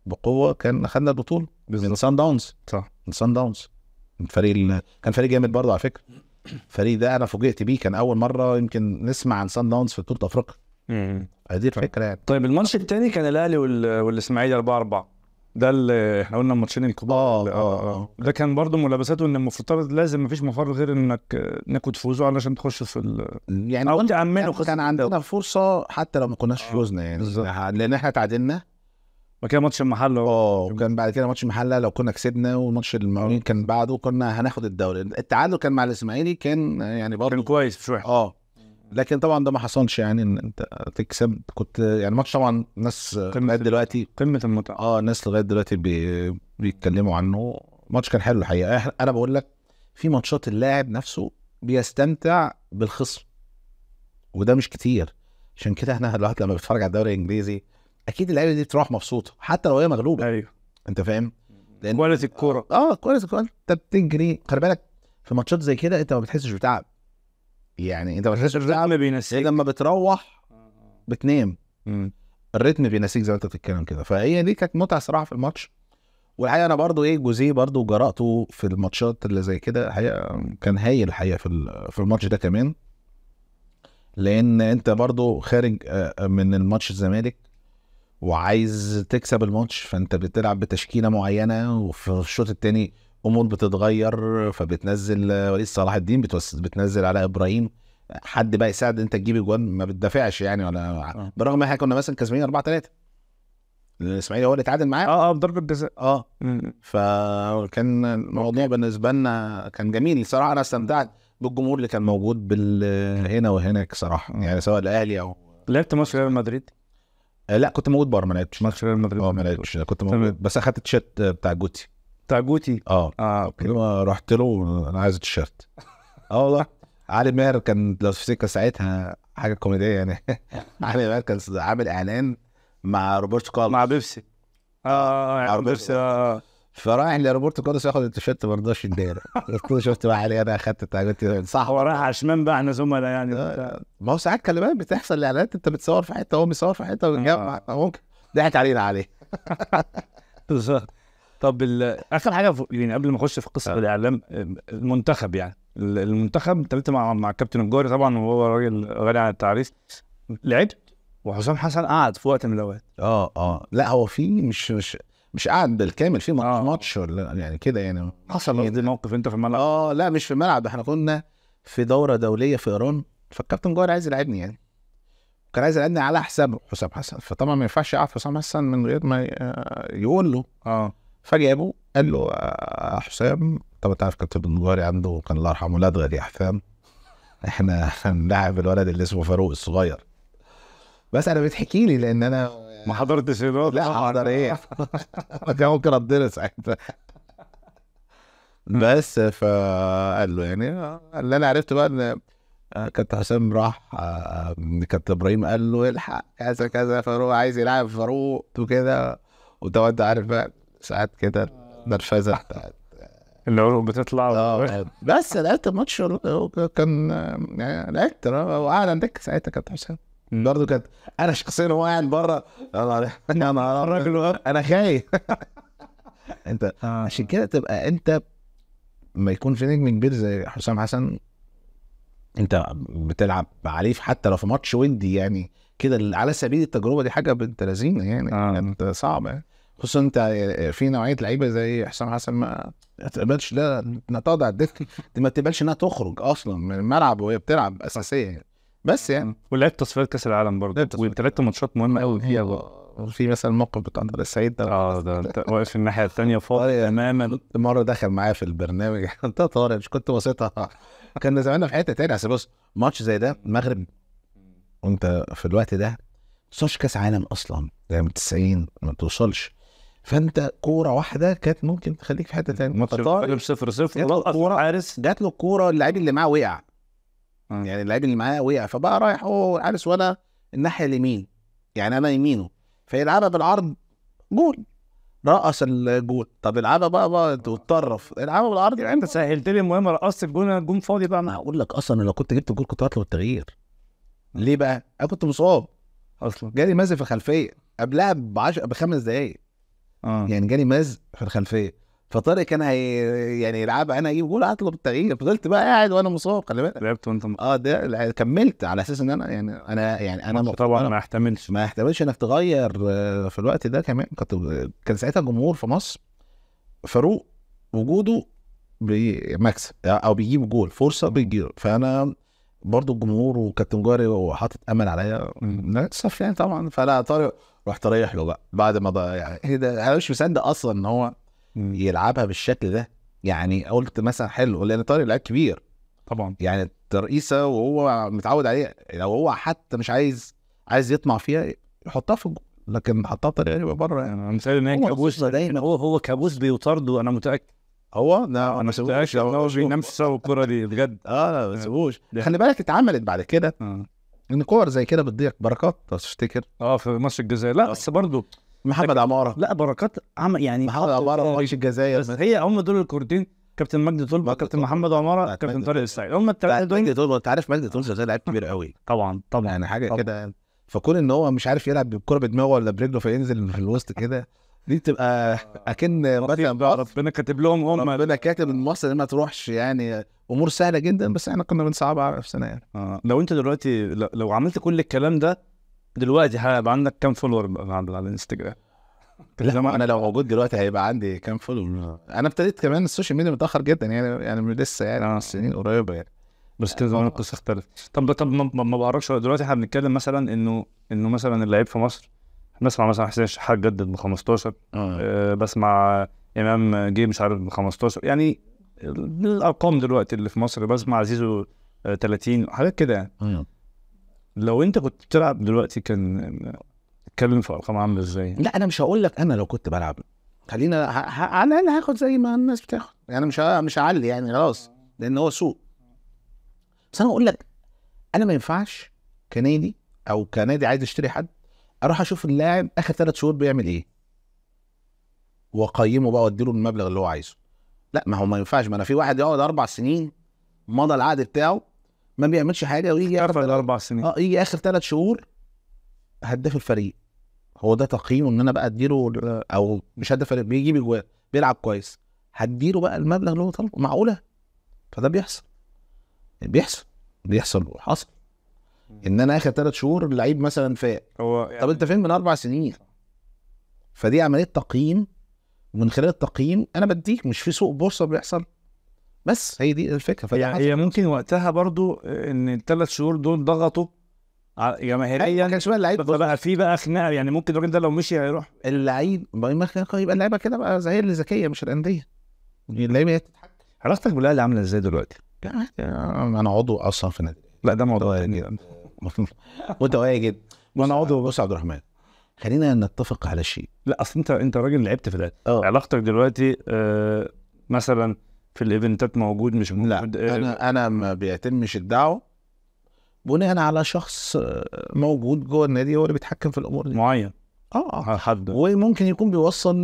بقوه كان خدنا البطوله بالزبط. من سان داونز صح من سان داونز الفريق كان فريق جامد برضه على فكره الفريق ده انا فوجئت بيه كان اول مره يمكن نسمع عن سان داونز في بطوله افريقيا دي طيب. الفكره يعني طيب الماتش الثاني كان الاهلي وال... والاسماعيلي 4 4 ده اللي احنا قلنا الماتشين الكبار اه اه, آه،, آه. آه، ده كان برضه ملابساته ان المفترض لازم مفيش مفر غير انك انكم تفوزوا علشان تخشوا في ال... يعني او تامنوا كان, يعني كان عندنا فرصه حتى لو ما كناش فوزنا يعني بالظبط لان احنا تعادلنا بعد كده ماتش المحله اه وكان بعد كده ماتش المحله لو كنا كسبنا وماتش المقاولين كان بعده كنا هناخد الدوري التعادل كان مع الاسماعيلي كان يعني برضه كان كويس مش وحش اه لكن طبعا ده ما حصلش يعني ان انت تكسب كنت يعني ماتش طبعا الناس لغايه دلوقتي قمه المتعه اه الناس لغايه دلوقتي بي... بيتكلموا عنه ماتش كان حلو الحقيقه انا بقول لك في ماتشات اللاعب نفسه بيستمتع بالخصم وده مش كتير عشان كده احنا الواحد لما بيتفرج على الدوري الانجليزي اكيد اللعيبه دي بتروح مبسوطه حتى لو هي مغلوبه ايوه انت فاهم؟ لان كواليتي الكوره اه كواليتي الكوره انت بتجري خلي بالك في ماتشات زي كده انت ما بتحسش بتعب يعني انت مش الريتم بينسيك لما بتروح آه، آه. بتنام الريتم بينسيك زي ما انت بتتكلم كده فهي دي كانت متعه صراحه في الماتش والحقيقه انا برضو ايه جوزيه برضو جرأته في الماتشات اللي زي كده الحقيقه كان هايل الحقيقه في في الماتش ده كمان لان انت برضو خارج آه، من الماتش الزمالك وعايز تكسب الماتش فانت بتلعب بتشكيله معينه وفي الشوط الثاني امور بتتغير فبتنزل وليد صلاح الدين بتنزل على ابراهيم حد بقى يساعد انت تجيب اجوان ما بتدافعش يعني ولا برغم ان احنا كنا مثلا كسبانين 4 3 الاسماعيلي هو اللي اتعادل معاه اه اه بضربه جزاء اه فكان الموضوع بالنسبه لنا كان جميل صراحه انا استمتعت بالجمهور اللي كان موجود بال هنا وهناك صراحه يعني سواء الاهلي او لعبت ماتش ريال مدريد؟ آه لا كنت موجود بره ما لعبتش ماتش ريال مدريد اه ما لعبتش كنت موجود بس اخدت تيشيرت بتاع جوتي بتاع جوتي اه اه اوكي رحت له انا عايز التيشيرت اه والله علي ماهر كان لو تفتكر ساعتها حاجه كوميديه يعني علي ماهر كان عامل اعلان مع روبرتو كارلوس مع بيبسي اه, آه،, آه، مع بيبسي آه،, اه فرايح لروبرتو كارلوس ياخد التيشيرت ما رضاش يديله قلت له شفت بقى علي انا اخدت جوتي صح هو رايح عشمان بقى احنا زملاء يعني ما هو ساعات كلمات بتحصل الاعلانات انت بتصور في حته هو بيصور في حته ويتجمع ممكن ضحك علينا عليه بالظبط طب اخر حاجه يعني قبل ما اخش في قصه آه. الاعلام المنتخب يعني المنتخب ابتديت مع مع كابتن الجوري طبعا وهو راجل غني عن التعريف لعبت وحسام حسن قعد في وقت من الاوقات اه اه لا هو في مش مش مش قعد بالكامل في آه. ماتش ولا يعني كده يعني حصل يعني دي موقف انت في الملعب اه لا مش في الملعب احنا كنا في دوره دوليه في ايران فالكابتن جوهر عايز يلعبني يعني كان عايز يلعبني على حساب حسام حسن فطبعا ما ينفعش يقعد حسام حسن من غير ما آه، يقول له اه فجابه قال له آه، آه، حسام طب انت عارف كابتن الجواري عنده كان الله يرحمه ولاد غالي يا حسام احنا هنلاعب الولد اللي اسمه فاروق الصغير بس انا بتحكي لي لان انا ما حضرتش لا حضر ايه انا كان ممكن اتضرب ساعتها بس فقال له يعني آه، اللي انا عرفت بقى ان كابتن حسام راح كابتن ابراهيم قال له الحق كذا كذا فاروق عايز يلعب فاروق وكده وانت انت عارف بقى ساعات كده النرفزه بتاعت اللي هو بتطلع اه, إيه؟ آه، بس لعبت الماتش كان يعني لعبت آه، وقعد عندك ساعتها كابتن حسام برضه كانت انا شخصيا هو قاعد بره انا انا الراجل انا خايف انت آه. عشان كده تبقى انت ما يكون في نجم كبير زي حسام حسن انت بتلعب عليه حتى لو في ماتش ودي يعني كده على سبيل التجربه دي حاجه بنت لذينه يعني آه. انت صعبه يعني خصوصا انت آه، آه، في نوعيه لعيبه زي حسام حسن ما تقبلش ده انها تقعد على الدكه دي ما تقبلش انها تخرج اصلا من الملعب وهي بتلعب اساسيه يعني بس يعني ولعبت تصفيات كاس العالم برضه وثلاث ماتشات مهمه قوي فيها آه، في مثلا الموقف بتاع عبد السعيد ده اه ده انت واقف الناحيه الثانيه فاضي تماما مره دخل معايا في البرنامج انت طارق مش كنت بسيطها كنا زماننا في حته ثانيه بس بص ماتش زي ده المغرب وانت في الوقت ده ما توصلش كاس عالم اصلا زي يعني من 90 ما توصلش فانت كوره واحده كانت ممكن تخليك في حته ثانيه ماتش طارق صفر صفر خلاص كوره حارس جات له الكوره اللاعب اللي معاه وقع يعني اللاعب اللي معاه وقع فبقى رايح هو حارس وانا الناحيه اليمين يعني انا يمينه فيلعبها بالعرض جول رقص الجول طب العبها بقى بقى وتطرف العبها بالعرض يعني انت سهلت لي المهم رقصت الجول انا فاضي بقى انا هقول لك اصلا لو كنت جبت الجول كنت هطلب التغيير ليه بقى؟ انا كنت مصاب اصلا جالي مزق في الخلفيه قبلها 10 بخمس دقائق اه يعني جالي مز في الخلفيه فطارق كان هي يعني يلعب انا اجيب جول اطلب التغيير فضلت بقى قاعد وانا مصاب خلي بالك لعبت وانت مصاب اه ده كملت على اساس ان انا يعني انا يعني انا طبعا ما احتملش ما احتملش انك تغير آه، في الوقت ده كمان كنت كان ساعتها الجمهور في مصر فاروق وجوده بمكسب آه، او بيجيب جول فرصه بيجيب فانا برضو الجمهور وكابتن جاري وحاطط امل عليا للاسف يعني طبعا فلا طارق رحت رايح له بقى بعد ما يعني انا مش مصدق اصلا ان هو يلعبها بالشكل ده يعني قلت مثلا حلو لان طارق لعيب كبير طبعا يعني ترقيسه وهو متعود عليه لو هو حتى مش عايز عايز يطمع فيها يحطها في الجول لكن حطها يعني بطريقه غريبه بره يعني انا متخيل ان هي كابوس دايما هو هو كابوس بيطارده انا متاكد هو لا انا متاكد ان هو بينام سوا الكوره دي بجد اه ما سيبوش خلي بالك اتعملت بعد كده آه. ان كور زي كده بتضيع بركات لو تفتكر اه في ماتش الجزائر لا آه. بس برضه محمد عماره لا بركات عمل يعني محمد عماره في يعني ماتش الجزائر بس هي هم دول الكورتين كابتن مجدي طلبه كابتن محمد عماره كابتن طارق السعيد هم الثلاثه دول مجدي طلبه انت عارف مجدي طلبه زي لعيب كبير قوي طبعا طبعا يعني حاجه كده فكون ان هو مش عارف يلعب بالكره بدماغه ولا برجله فينزل في الوسط كده دي بتبقى آه. اكن ربنا ربنا كاتب لهم هم ربنا كاتب ان مصر ما تروحش يعني امور سهله جدا بس احنا كنا بنصعبها على نفسنا يعني آه. لو انت دلوقتي لو عملت كل الكلام ده دلوقتي هيبقى عندك كام فولور على الانستجرام؟ لا انا لو موجود دلوقتي هيبقى عندي كام فولور انا ابتديت كمان السوشيال ميديا متاخر جدا يعني يعني لسه يعني آه. سنين قريبه يعني بس كده زمان القصه اختلفت طب طب ما بعرفش دلوقتي احنا بنتكلم مثلا انه انه مثلا اللعيب في مصر بسمع مثلا حسين الشحات جدد ب 15 آه. آه. بسمع امام جه مش عارف ب 15 يعني الارقام دلوقتي اللي في مصر بسمع زيزو 30 آه، حاجات كده يعني آه. لو انت كنت بتلعب دلوقتي كان اتكلم في ارقام عامله ازاي؟ لا انا مش هقول لك انا لو كنت بلعب خلينا على الاقل هاخد زي ما الناس بتاخد يعني مش مش هعلي يعني خلاص لان هو سوق بس انا هقول لك انا ما ينفعش كنادي او كنادي عايز اشتري حد اروح اشوف اللاعب اخر ثلاث شهور بيعمل ايه واقيمه بقى واديله المبلغ اللي هو عايزه لا ما هو ما ينفعش ما انا في واحد يقعد اربع سنين مضى العقد بتاعه ما بيعملش حاجه ويجي اخر الاربع سنين اه يجي اخر ثلاث شهور هداف الفريق هو ده تقييمه ان انا بقى اديله او مش هداف الفريق بيجيب اجوال بيلعب كويس هديله بقى المبلغ اللي هو طالبه معقوله فده بيحصل يعني بيحصل بيحصل وحصل ان انا اخر ثلاث شهور اللعيب مثلا فاق هو يعني... طب انت فين من اربع سنين فدي عمليه تقييم ومن خلال التقييم انا بديك مش في سوق بورصه بيحصل بس هي دي الفكره يعني هي ممكن وقتها برضو ان الثلاث شهور دول ضغطوا جماهيريا أيوة، ما كانش بقى اللعيب فبقى في بقى خناقه يعني ممكن الراجل ده لو مشي هيروح اللعيب يبقى اللعيبه كده بقى زي اللي ذكيه مش الانديه اللعيبه هي تتحكم علاقتك بالاهلي عامله ازاي دلوقتي؟ يعني، يعني انا عضو اصلا في نادي لا ده موضوع طيب. متواجد وانا عضو بص عبد الرحمن خلينا نتفق على شيء لا اصل انت انت راجل لعبت في ده آه. علاقتك دلوقتي آه مثلا في الايفنتات موجود مش موجود لا آه، انا انا ما بيتمش الدعوه بناء على شخص آه، موجود جوه النادي هو اللي بيتحكم في الامور دي معين اه حد وممكن يكون بيوصل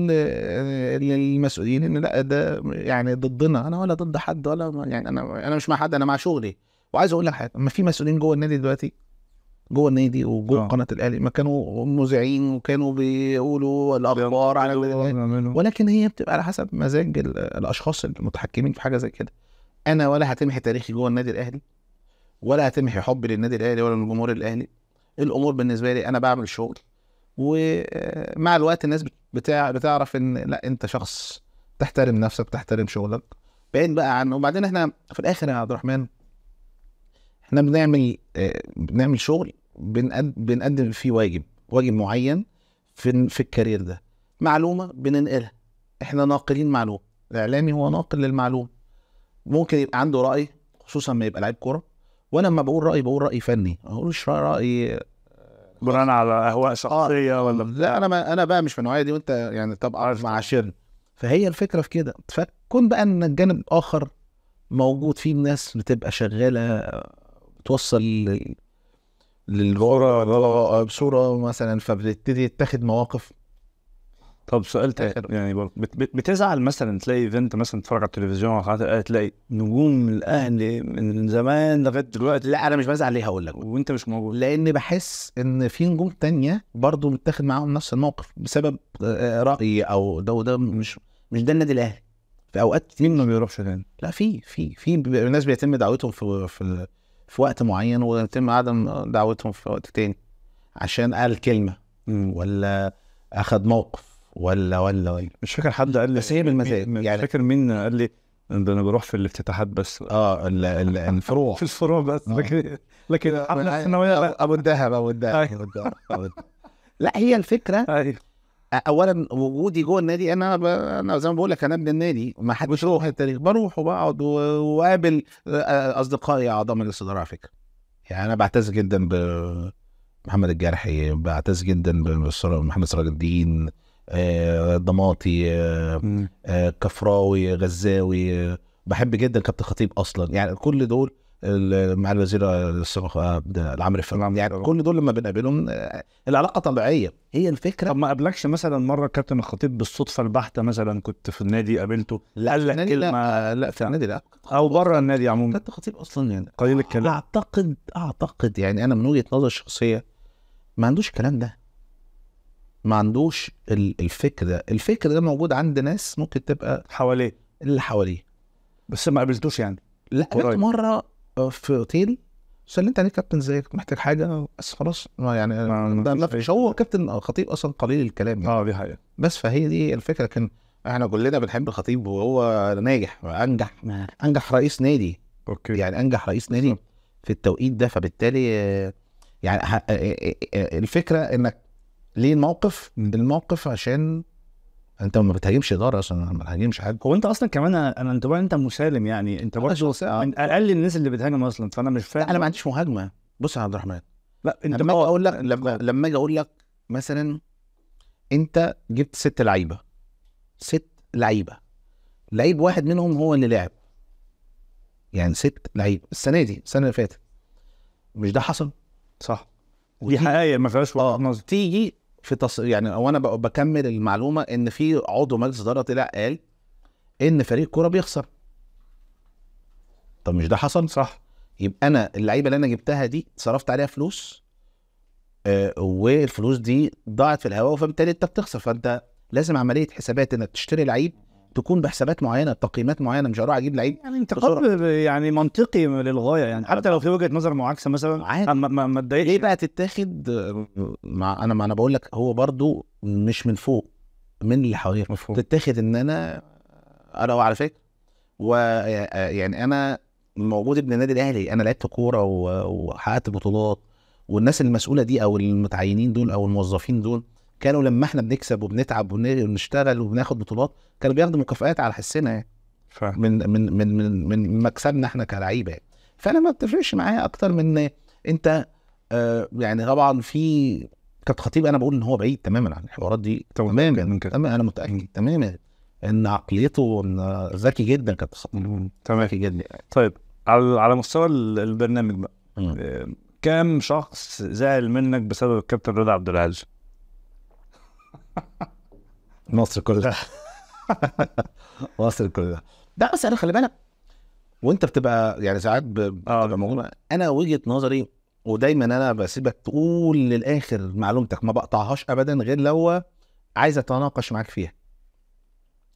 للمسؤولين ان لا ده يعني ضدنا انا ولا ضد حد ولا يعني انا انا مش مع حد انا مع شغلي وعايز اقول لك حاجه اما في مسؤولين جوه النادي دلوقتي جوه النادي وجوه آه. قناه الاهلي ما كانوا مذيعين وكانوا بيقولوا الاخبار على ولكن هي بتبقى على حسب مزاج الاشخاص المتحكمين في حاجه زي كده انا ولا هتمحي تاريخي جوه النادي الاهلي ولا هتمحي حبي للنادي الاهلي ولا للجمهور الاهلي الامور بالنسبه لي انا بعمل شغل ومع الوقت الناس بتاع بتعرف ان لا انت شخص تحترم نفسك تحترم شغلك بعيد بقى عنه وبعدين احنا في الاخر يا عبد الرحمن احنا بنعمل آه، بنعمل شغل بنقدم فيه واجب واجب معين في في الكارير ده معلومه بننقلها احنا ناقلين معلومه الاعلامي هو ناقل للمعلومه ممكن يبقى عنده راي خصوصا لما يبقى لعيب كوره وانا لما بقول راي بقول راي فني ما اقولش راي بناء على اهواء شخصيه آه. ولا لا انا ما انا بقى مش من النوعيه دي وانت يعني طب مع عشرنا فهي الفكره في كده فكون بقى ان الجانب الاخر موجود فيه ناس بتبقى شغاله توصل لل... آه، بصورة مثلا فبتبتدي تتاخد مواقف طب سؤال تاخر يعني بتزعل مثلا تلاقي ايفنت مثلا تتفرج على التلفزيون على آه، تلاقي نجوم الاهلي من زمان لغايه دلوقتي لا انا مش بزعل ليه هقول لك وانت مش موجود لان بحس ان في نجوم تانية برضه متاخد معاهم نفس الموقف بسبب آه، راي او ده وده مش مش ده النادي الاهلي في اوقات كتير ما بيروحش تاني؟ لا في في في ناس بيتم دعوتهم في في في وقت معين ويتم عدم دعوتهم في وقت تاني عشان قال كلمه ولا اخذ موقف ولا ولا ولا مش فاكر حد قال لي بس هي بالمزاج يعني مش فاكر مين قال لي ده انا بروح في الافتتاحات بس اه الفروع في الفروع بس آه. لكن آه. آه. ابو الذهب ابو الذهب آه. ابو الذهب لا هي الفكره أيوه. اولا وجودي جوه النادي انا ب... انا زي ما بقول لك انا ابن النادي ما حدش يروح التاريخ بروح وبقعد واقابل اصدقائي اعضاء مجلس الاداره على فكره يعني انا بعتز جدا بمحمد الجرحي بعتز جدا بمحمد سراج الدين آه، ضماطي آه، آه، كفراوي غزاوي بحب جدا كابتن خطيب اصلا يعني كل دول مع الوزير السابق آه، العمري فرج يعني كل دول لما بنقابلهم آه، العلاقه طبيعيه هي الفكره طب ما قابلكش مثلا مره كابتن الخطيب بالصدفه البحته مثلا كنت في النادي قابلته لا قال لك كلمه لا, لا في النادي لا او بره النادي عموما كابتن الخطيب اصلا يعني قليل الكلام اعتقد اعتقد يعني انا من وجهه نظري الشخصيه ما عندوش الكلام ده ما عندوش الفكر ده الفكر ده موجود عند ناس ممكن تبقى حواليه اللي حواليه بس ما قابلتوش يعني لا قابلت مره آه، في اوتيل سلمت عليه كابتن ازيك محتاج حاجه بس خلاص ما يعني ده هو كابتن الخطيب آه، اصلا قليل الكلام يعني. اه دي حقيقه بس فهي دي الفكره كان احنا كلنا بنحب الخطيب وهو ناجح انجح انجح رئيس نادي اوكي يعني انجح رئيس نادي في التوقيت ده فبالتالي آه، يعني الفكره انك ليه الموقف الموقف عشان انت ما بتهاجمش اداره اصلا ما بتهاجمش حد هو انت اصلا كمان انا انت انت مسالم يعني انت برضه من اقل الناس اللي بتهاجم اصلا فانا مش فاهم انا ما عنديش مهاجمه بص يا عبد الرحمن لا انت لما اجي اقول لك لما لما اجي اقول لك مثلا انت جبت ست لعيبه ست لعيبه لعيب واحد منهم هو اللي لعب يعني ست لعيبه السنه دي السنه اللي فاتت مش ده حصل صح ودي حقيقه ما فيهاش آه. وجهه تيجي في تص... يعني وانا بكمل المعلومه ان في عضو مجلس اداره طلع قال ان فريق كوره بيخسر طب مش ده حصل صح يبقى انا اللعيبه اللي انا جبتها دي صرفت عليها فلوس آه والفلوس دي ضاعت في الهواء فبالتالي انت بتخسر فانت لازم عمليه حسابات انك تشتري لعيب تكون بحسابات معينه بتقييمات معينه مش هروح اجيب لعيب يعني انتقاد يعني منطقي للغايه يعني حتى لو في وجهه نظر معاكسه مثلا عادي ما تضايقش ليه بقى تتاخد مع انا ما انا بقول لك هو برضو مش من فوق من اللي حواليك مفهوم تتاخد ان انا انا على فكره ويعني انا موجود ابن النادي الاهلي انا لعبت كوره وحققت بطولات والناس المسؤوله دي او المتعينين دول او الموظفين دول كانوا لما احنا بنكسب وبنتعب ونشتغل وبناخد بطولات كانوا بياخدوا مكافئات على حسنا يعني من من من من من مكسبنا احنا كلعيبه يعني فانا ما بتفرقش معايا اكتر من انت آه يعني طبعا في كابتن خطيب انا بقول ان هو بعيد تماما عن الحوارات دي تماما تماما انا متاكد تماما ان عقليته ذكي جدا كابتن خطيب تمام ذكي جدا طيب على على مستوى البرنامج بقى آه، كام شخص زعل منك بسبب الكابتن رضا عبد العزيز مصر كلها مصر كلها لا بس انا خلي بالك وانت بتبقى يعني ساعات آه. بتبقى موجود انا وجهه نظري ودايما انا بسيبك تقول للاخر معلومتك ما بقطعهاش ابدا غير لو عايز اتناقش معاك فيها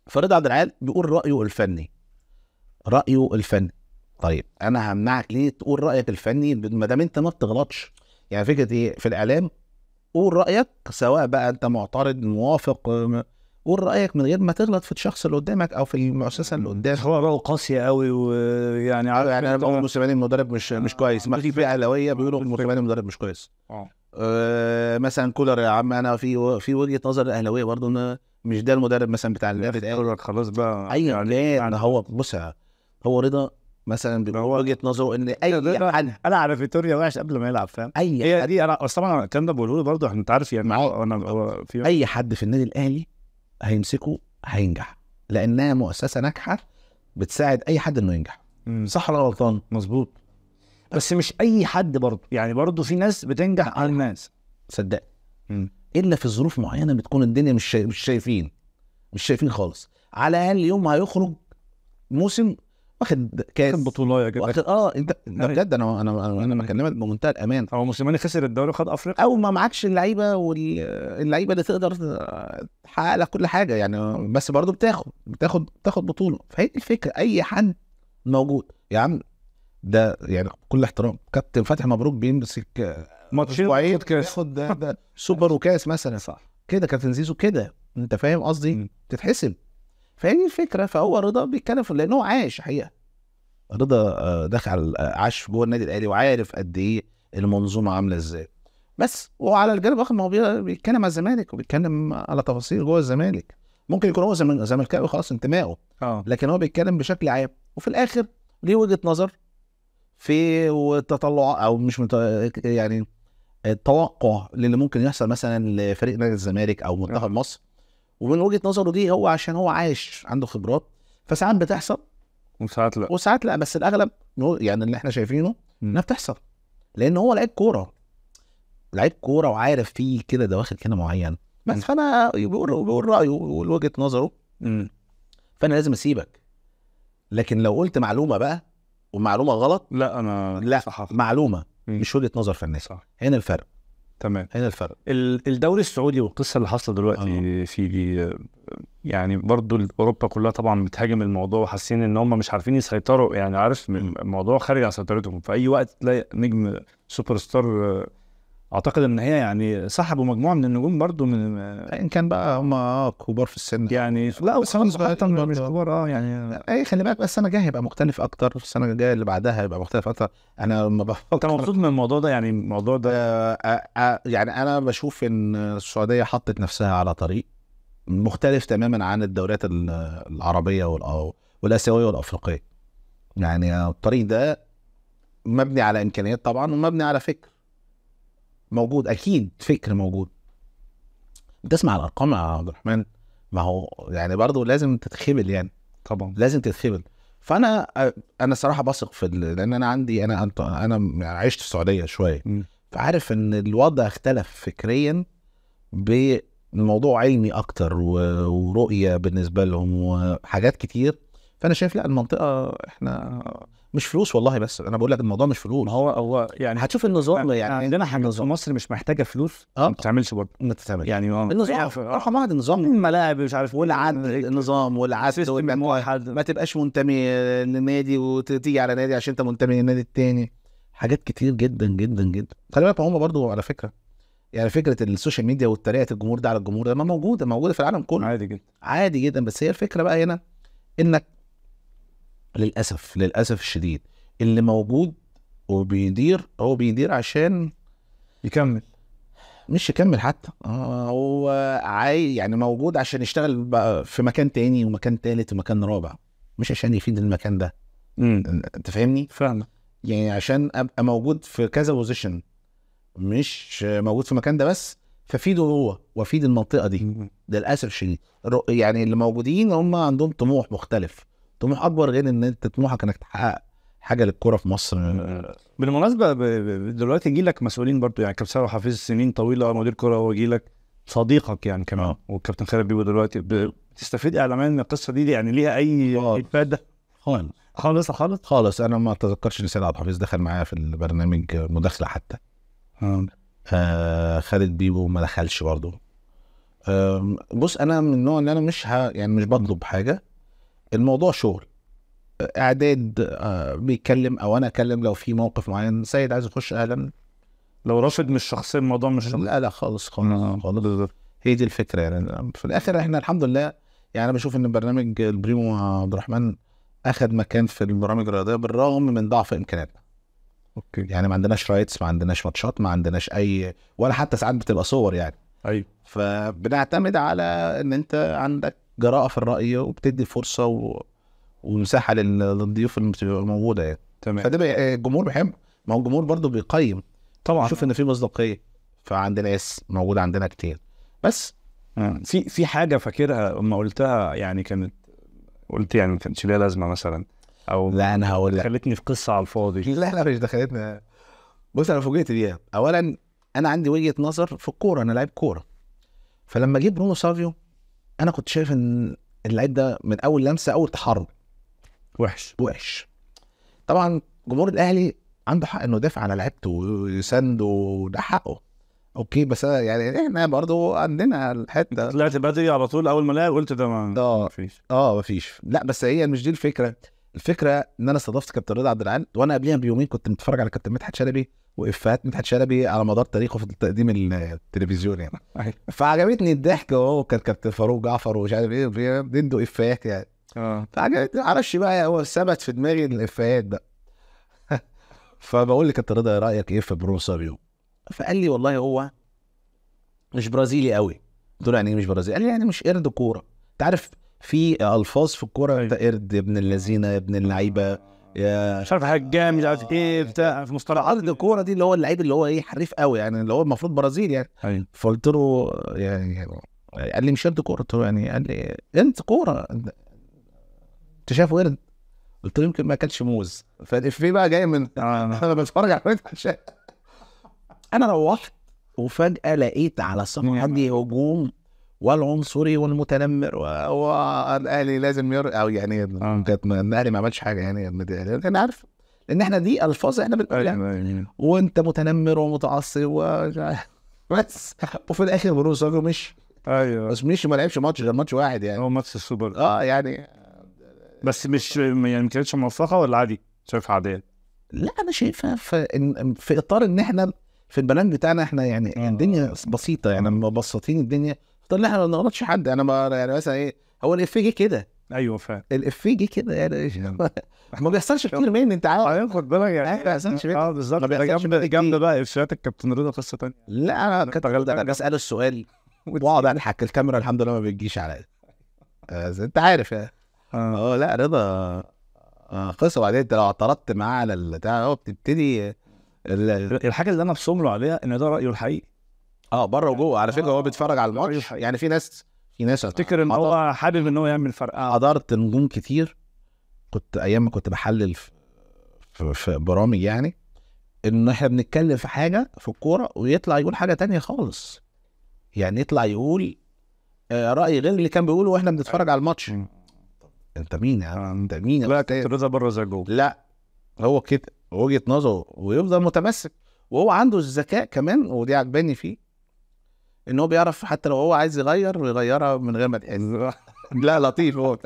فرضا عبد العال بيقول رايه الفني رايه الفني طيب انا همنعك ليه تقول رايك الفني ما دام انت ما بتغلطش يعني فكره ايه في الاعلام قول رايك سواء بقى انت معترض موافق قول رايك من غير ما تغلط في الشخص اللي قدامك او في المؤسسه اللي قدامك هو بقى قاسيه قوي ويعني يعني, يعني انا بقول موسيماني المدرب مش آه. مش كويس ما في فئه اهلاويه آه، بيقولوا موسيماني المدرب مش كويس آه. آه مثلا كولر يا عم انا في في وجهه نظر اهلاويه برضه مش ده المدرب مثلا بتاع الاهلي خلاص بقى ايوه يعني, يعني هو بص هو رضا مثلا بيبقى وجهه نظره ان اي حد انا على فيتوريا وحش قبل ما يلعب فاهم اي هي دي انا اصل طبعا الكلام ده بقوله له برضه انت عارف يعني انا هو في اي حد في النادي الاهلي هيمسكه هينجح لانها مؤسسه ناجحه بتساعد اي حد انه ينجح مم. صح ولا غلطان؟ مظبوط بس مش اي حد برضه يعني برضه في ناس بتنجح على الناس أيوة. صدق الا في ظروف معينه بتكون الدنيا مش مش شايفين مش شايفين خالص على الاقل يوم هيخرج موسم واخد كاس واخد بطوله يا جدع اه انت آه، أيوة. بجد انا انا انا بكلمك بمنتهى الامان هو موسيماني خسر الدوري وخد افريقيا او ما معكش اللعيبه واللعيبه اللي تقدر تحقق لك كل حاجه يعني بس برضه بتاخد بتاخد بتاخد بطوله فهي الفكره اي حد موجود يا عم ده يعني كل احترام كابتن فتحي مبروك بيمسك ماتشين اسبوعين ياخد ده, ده سوبر وكاس مثلا صح كده كابتن زيزو كده انت فاهم قصدي تتحسب فهي الفكره فهو رضا بيتكلم لان هو عاش حقيقه رضا آه، دخل آه، عاش جوه النادي الاهلي وعارف قد ايه المنظومه عامله ازاي بس وعلى الجانب الاخر ما هو بيتكلم على الزمالك وبيتكلم على تفاصيل جوه الزمالك ممكن يكون هو زملكاوي خلاص انتمائه آه. لكن هو بيتكلم بشكل عام وفي الاخر ليه وجهه نظر في التطلع او مش مت... يعني التوقع للي ممكن يحصل مثلا لفريق نادي الزمالك او منتخب مصر ومن وجهه نظره دي هو عشان هو عايش عنده خبرات فساعات بتحصل وساعات لا وساعات لا بس الاغلب يعني اللي احنا شايفينه انها بتحصل لان هو لعيب كوره لعيب كوره وعارف فيه كده دواخل كده معين بس فانا بيقول بيقول رايه ويقول وجهه نظره مم. فانا لازم اسيبك لكن لو قلت معلومه بقى ومعلومه غلط لا انا لا صحف. معلومه مم. مش وجهه نظر فنيه صح. هنا الفرق تمام هنا الفرق الدوري السعودي والقصه اللي حاصله دلوقتي آه. في يعني برضو اوروبا كلها طبعا بتهاجم الموضوع وحاسين ان هم مش عارفين يسيطروا يعني عارف الموضوع خارج عن سيطرتهم في اي وقت تلاقي نجم سوبر ستار اعتقد ان هي يعني سحبوا مجموعه من النجوم برضو من ان كان بقى هم اه كبار في السن يعني لا بس هم مش كبار اه يعني اي خلي بالك بس السنه الجايه هيبقى مختلف اكتر السنه الجايه اللي بعدها هيبقى مختلف اكتر انا لما بفكر انت مبسوط من الموضوع ده يعني الموضوع ده آه، آه، آه، يعني انا بشوف ان السعوديه حطت نفسها على طريق مختلف تماما عن الدوريات العربيه والاسيويه والافريقيه يعني الطريق ده مبني على امكانيات طبعا ومبني على فكر موجود اكيد فكر موجود بتسمع الارقام يا عبد الرحمن ما هو يعني برضه لازم تتخبل يعني طبعا لازم تتخبل فانا انا صراحه بثق في ال... لان انا عندي انا انا يعني عشت في السعوديه شويه فعارف ان الوضع اختلف فكريا بالموضوع علمي اكتر و... ورؤيه بالنسبه لهم وحاجات كتير فانا شايف لا المنطقه احنا مش فلوس والله بس انا بقول لك الموضوع مش فلوس ما هو هو يعني هتشوف النظام يعني عندنا حاجه نظام مصر مش محتاجه فلوس اه ما بتتعملش برضه ما بتتعملش يعني ما النظام يعني رقم واحد النظام الملاعب مش عارف والعد إيه، النظام والعد ما تبقاش منتمي لنادي وتيجي على نادي عشان انت منتمي للنادي التاني حاجات كتير جدا جدا جدا خلي بالك هم برضه على فكره يعني فكره السوشيال ميديا وتريقه الجمهور ده على الجمهور ده ما موجوده موجوده في العالم كله عادي جدا عادي جدا بس هي الفكره بقى هنا انك للاسف للاسف الشديد اللي موجود وبيدير هو بيدير عشان يكمل مش يكمل حتى آه، هو عاي يعني موجود عشان يشتغل في مكان تاني ومكان تالت ومكان رابع مش عشان يفيد المكان ده انت فاهمني؟ فعلا يعني عشان ابقى موجود في كذا بوزيشن مش موجود في المكان ده بس ففيده هو وافيد المنطقه دي للاسف الشديد يعني اللي موجودين هم عندهم طموح مختلف طموح اكبر غير ان انت طموحك انك تحقق حاجه للكوره في مصر آه، بالمناسبه دلوقتي جي لك مسؤولين برضو يعني كابتن سامح حفيظ سنين طويله آه، مدير كوره هو جي لك صديقك يعني كمان آه. والكابتن خالد بيبو دلوقتي بتستفيد اعلاميا من القصه دي, دي يعني ليها اي افاده خالص خالص خالص خالص انا ما اتذكرش ان سيد عبد الحفيظ دخل معايا في البرنامج مداخله حتى آه. آه خالد بيبو ما دخلش برضه آه بص انا من النوع ان انا مش ه... يعني مش بطلب حاجه الموضوع شغل اعداد آه، بيتكلم او انا اكلم لو في موقف معين سيد عايز يخش اهلا لو رافض مش شخصيا الموضوع مش لا لا خالص خالص آه، خالص هي دي الفكره يعني في الاخر احنا الحمد لله يعني انا بشوف ان برنامج البريمو عبد الرحمن اخذ مكان في البرامج الرياضيه بالرغم من ضعف امكانياتنا اوكي يعني ما عندناش رايتس ما عندناش ماتشات ما عندناش اي ولا حتى ساعات بتبقى صور يعني ايوه فبنعتمد على ان انت عندك جراءه في الراي وبتدي فرصه و... ومساحه للضيوف اللي بتبقى موجوده يعني تمام فده بي... الجمهور آه، بيحب ما هو الجمهور برضه بيقيم طبعا شوف ان في مصداقيه فعند ناس موجوده عندنا كتير بس آه. في في حاجه فاكرها اما قلتها يعني كانت قلت يعني ما كانش ليها لازمه مثلا او لا انا هقول لك دخلتني في قصه على الفاضي لا لا مش دخلتنا بص انا فوجئت بيها اولا انا عندي وجهه نظر في الكوره انا لعيب كوره فلما جه برونو سافيو انا كنت شايف ان اللعيب ده من اول لمسه اول تحرك وحش وحش طبعا جمهور الاهلي عنده حق انه يدافع على لعيبته ويسنده وده حقه اوكي بس أنا يعني احنا برضه عندنا الحته طلعت بدري على طول اول ما لعب قلت ده ما فيش اه ما فيش آه، لا بس هي مش دي الفكره الفكره ان انا استضفت كابتن رضا عبد العال وانا قبليها بيومين كنت متفرج على كابتن مدحت شلبي وافيهات مدحت شلبي على مدار تاريخه في التقديم التلفزيوني يعني أيوة. فعجبتني الضحك وهو كان كابتن فاروق جعفر ومش عارف ايه بيدوا افيهات يعني اه فعجبتني معرفش بقى هو ثبت في دماغي الافيهات بقى فبقول كابتن رضا رايك ايه في برونو سابيو فقال لي والله هو مش برازيلي قوي قلت له يعني ايه مش برازيلي قال لي يعني مش قرد كوره انت عارف في الفاظ في الكوره أيوة. انت قرد ابن اللذينه ابن اللعيبه يا مش عارف حاجه جامد عارف آه، ايه يعني بتاع في مصطلحات الكوره دي اللي هو اللعيب اللي هو ايه حريف قوي يعني اللي هو المفروض برازيل يعني أيوة. فقلت له يعني, يعني قال لي مش انت كوره قلت له يعني قال لي انت كوره انت شايفه وين إيه؟ قلت له يمكن ما اكلش موز فالافيه بقى جاي من انا بتفرج على فتحي انا روحت وفجاه لقيت على صفحه نعم. هجوم والعنصري والمتنمر والاهلي لازم ير... او يعني آه. الاهلي ما عملش حاجه يعني انا عارف لان احنا دي الفاظ احنا بنقولها أيوة، أيوة، أيوة. وانت متنمر ومتعصب و... بس وفي الاخر بروس ساجو مش ايوه بس مش ما لعبش ماتش غير ماتش واحد يعني هو ماتش السوبر اه يعني بس مش يعني ما كانتش موفقه ولا عادي؟ شايفها عاديه؟ لا انا شايفها في في اطار ان احنا في البلان بتاعنا احنا يعني آه. الدنيا بسيطه يعني آه. مبسطين الدنيا اصلا احنا ما بنغلطش حد انا ما يعني مثلا ايه هو الافيه جه كده ايوه فعلا الافيه جه كده يعني ما بيحصلش كتير مين انت عارف خد بالك يعني ما بيحصلش اه بالظبط جامده جامده بقى افيهات الكابتن رضا قصه ثانيه لا انا كنت بساله السؤال واقعد اضحك الكاميرا الحمد لله ما بتجيش عليا انت عارف يعني اه, أه، لا رضا قصه آه، وبعدين انت لو اعترضت معاه على البتاع هو بتبتدي الحاجه اللي انا بصمله عليها ان ده رايه الحقيقي اه بره يعني وجوه على فكره هو بيتفرج على الماتش يعني في ناس في ناس افتكر آه، ان هو حابب ان هو يعمل فرق آه. حضرت نجوم كتير كنت ايام ما كنت بحلل في, في, برامج يعني ان احنا بنتكلم في حاجه في الكوره ويطلع يقول حاجه تانية خالص يعني يطلع يقول آه، راي غير اللي كان بيقوله واحنا بنتفرج على الماتش انت مين يا يعني؟ انت مين لا رضا بره زي جوه لا هو كده وجهه نظره ويفضل متمسك وهو عنده الذكاء كمان ودي عجباني فيه ان هو بيعرف حتى لو هو عايز يغير يغيرها من غير ما تحس لا لطيف هو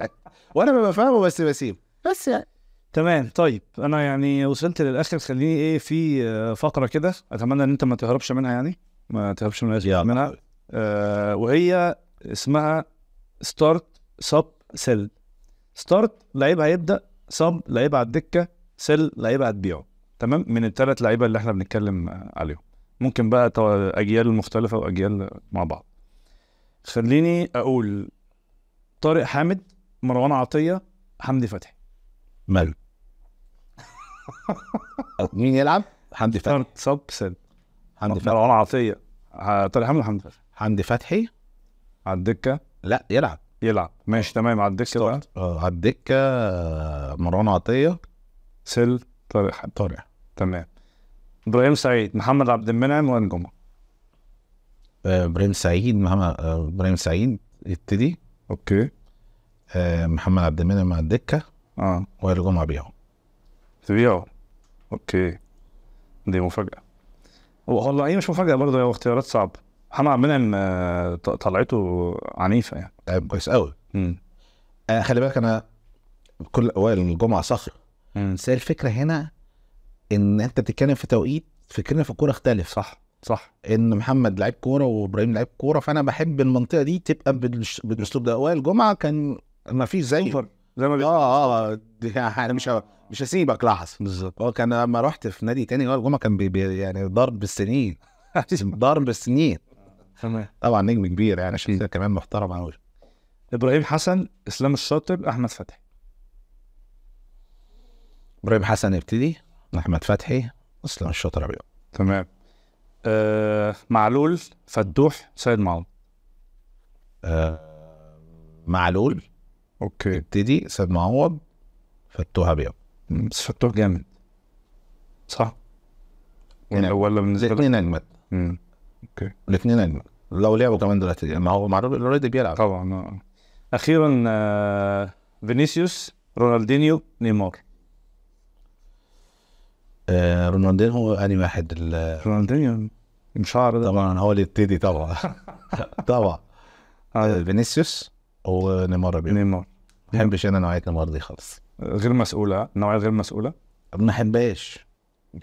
وانا ببقى فاهمه بس بسيبه بس يعني تمام طيب انا يعني وصلت للاخر خليني ايه في آه، فقره كده اتمنى ان انت ما تهربش منها يعني ما تهربش منها يا منها آه وهي اسمها ستارت سب سيل ستارت لعيب هيبدا سب لعيب على الدكه سيل لعيب هتبيعه تمام من الثلاث لعيبه اللي احنا بنتكلم عليهم ممكن بقى اجيال مختلفه واجيال مع بعض خليني اقول طارق حامد مروان عطيه حمدي فتحي مال مين يلعب حمدي فتحي صب سن حمدي فتحي مروان عطيه طارق حامد حمدي فتحي حمدي فتحي على الدكه لا يلعب يلعب ماشي تمام على الدكه بقى اه على الدكه مروان عطيه سل طارق حامد طارق تمام ابراهيم سعيد محمد عبد المنعم وان جمعه آه، ابراهيم سعيد محمد آه، ابراهيم سعيد يبتدي اوكي آه محمد عبد المنعم على الدكه اه وائل جمعه بيعه تبيعه اوكي دي مفاجاه والله هي مش مفاجاه برضه هي اختيارات صعبه محمد عبد المنعم آه، طلعته عنيفه يعني طيب كويس قوي امم خلي بالك انا كل وائل الجمعه صخر بس هي الفكره هنا ان انت بتتكلم في توقيت فكرنا في الكوره اختلف صح صح ان محمد لعيب كوره وابراهيم لعيب كوره فانا بحب المنطقه دي تبقى بالاسلوب ده اول جمعه كان ما فيش زي زي ما بيقول اه اه, آه، انا مش مش هسيبك لحظه بالظبط هو كان لما رحت في نادي تاني اول جمعه كان بي... بي... يعني ضرب بالسنين أيوه. ضرب السنين تمام طبعا نجم كبير يعني عشان كمان محترم قوي ابراهيم حسن اسلام الشاطر احمد فتحي ابراهيم حسن يبتدي احمد فتحي اسلام الشاطر ابيض تمام آه معلول فتوح سيد معوض آه معلول اوكي ابتدي سيد معوض فتوح ابيض بس فتوح جامد صح ولا نعم. ولا بالنسبه الاثنين اجمد اوكي الاثنين اجمد لو لعبوا كمان دلوقتي يعني ما هو معلول اوريدي بيلعب طبعا آه. اخيرا آه فينيسيوس رونالدينيو نيمار آه، رونالدين هو اني واحد رونالدين مشعر ده طبعا هو اللي ابتدي طبعا طبعا آه. آه، فينيسيوس ونيمار نيمار ما بحبش انا نوعيه نيمار دي خالص غير مسؤوله نوعيه غير مسؤوله ما بحبهاش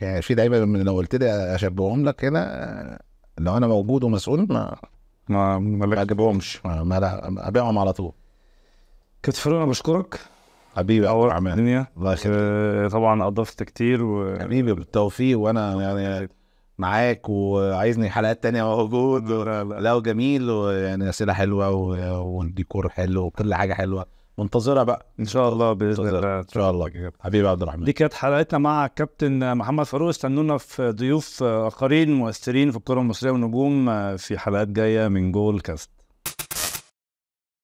يعني في دايما لو قلت لي اشبههم لك هنا لو انا موجود ومسؤول ما ما ما اجيبهمش ما ابيعهم على طول كابتن فاروق انا بشكرك حبيبي اول اعمال الدنيا الله آه، يخليك طبعا اضفت كتير و... حبيبي بالتوفيق وانا يعني معاك وعايزني حلقات تانية موجود لا جميل ويعني اسئله حلوه والديكور حلو وكل حاجه حلوه منتظرها بقى ان شاء الله باذن الله ان شاء الله حبيبي عبد الرحمن دي كانت حلقتنا مع الكابتن محمد فاروق استنونا في ضيوف اخرين مؤثرين في الكره المصريه والنجوم آه، في حلقات جايه من جول كاست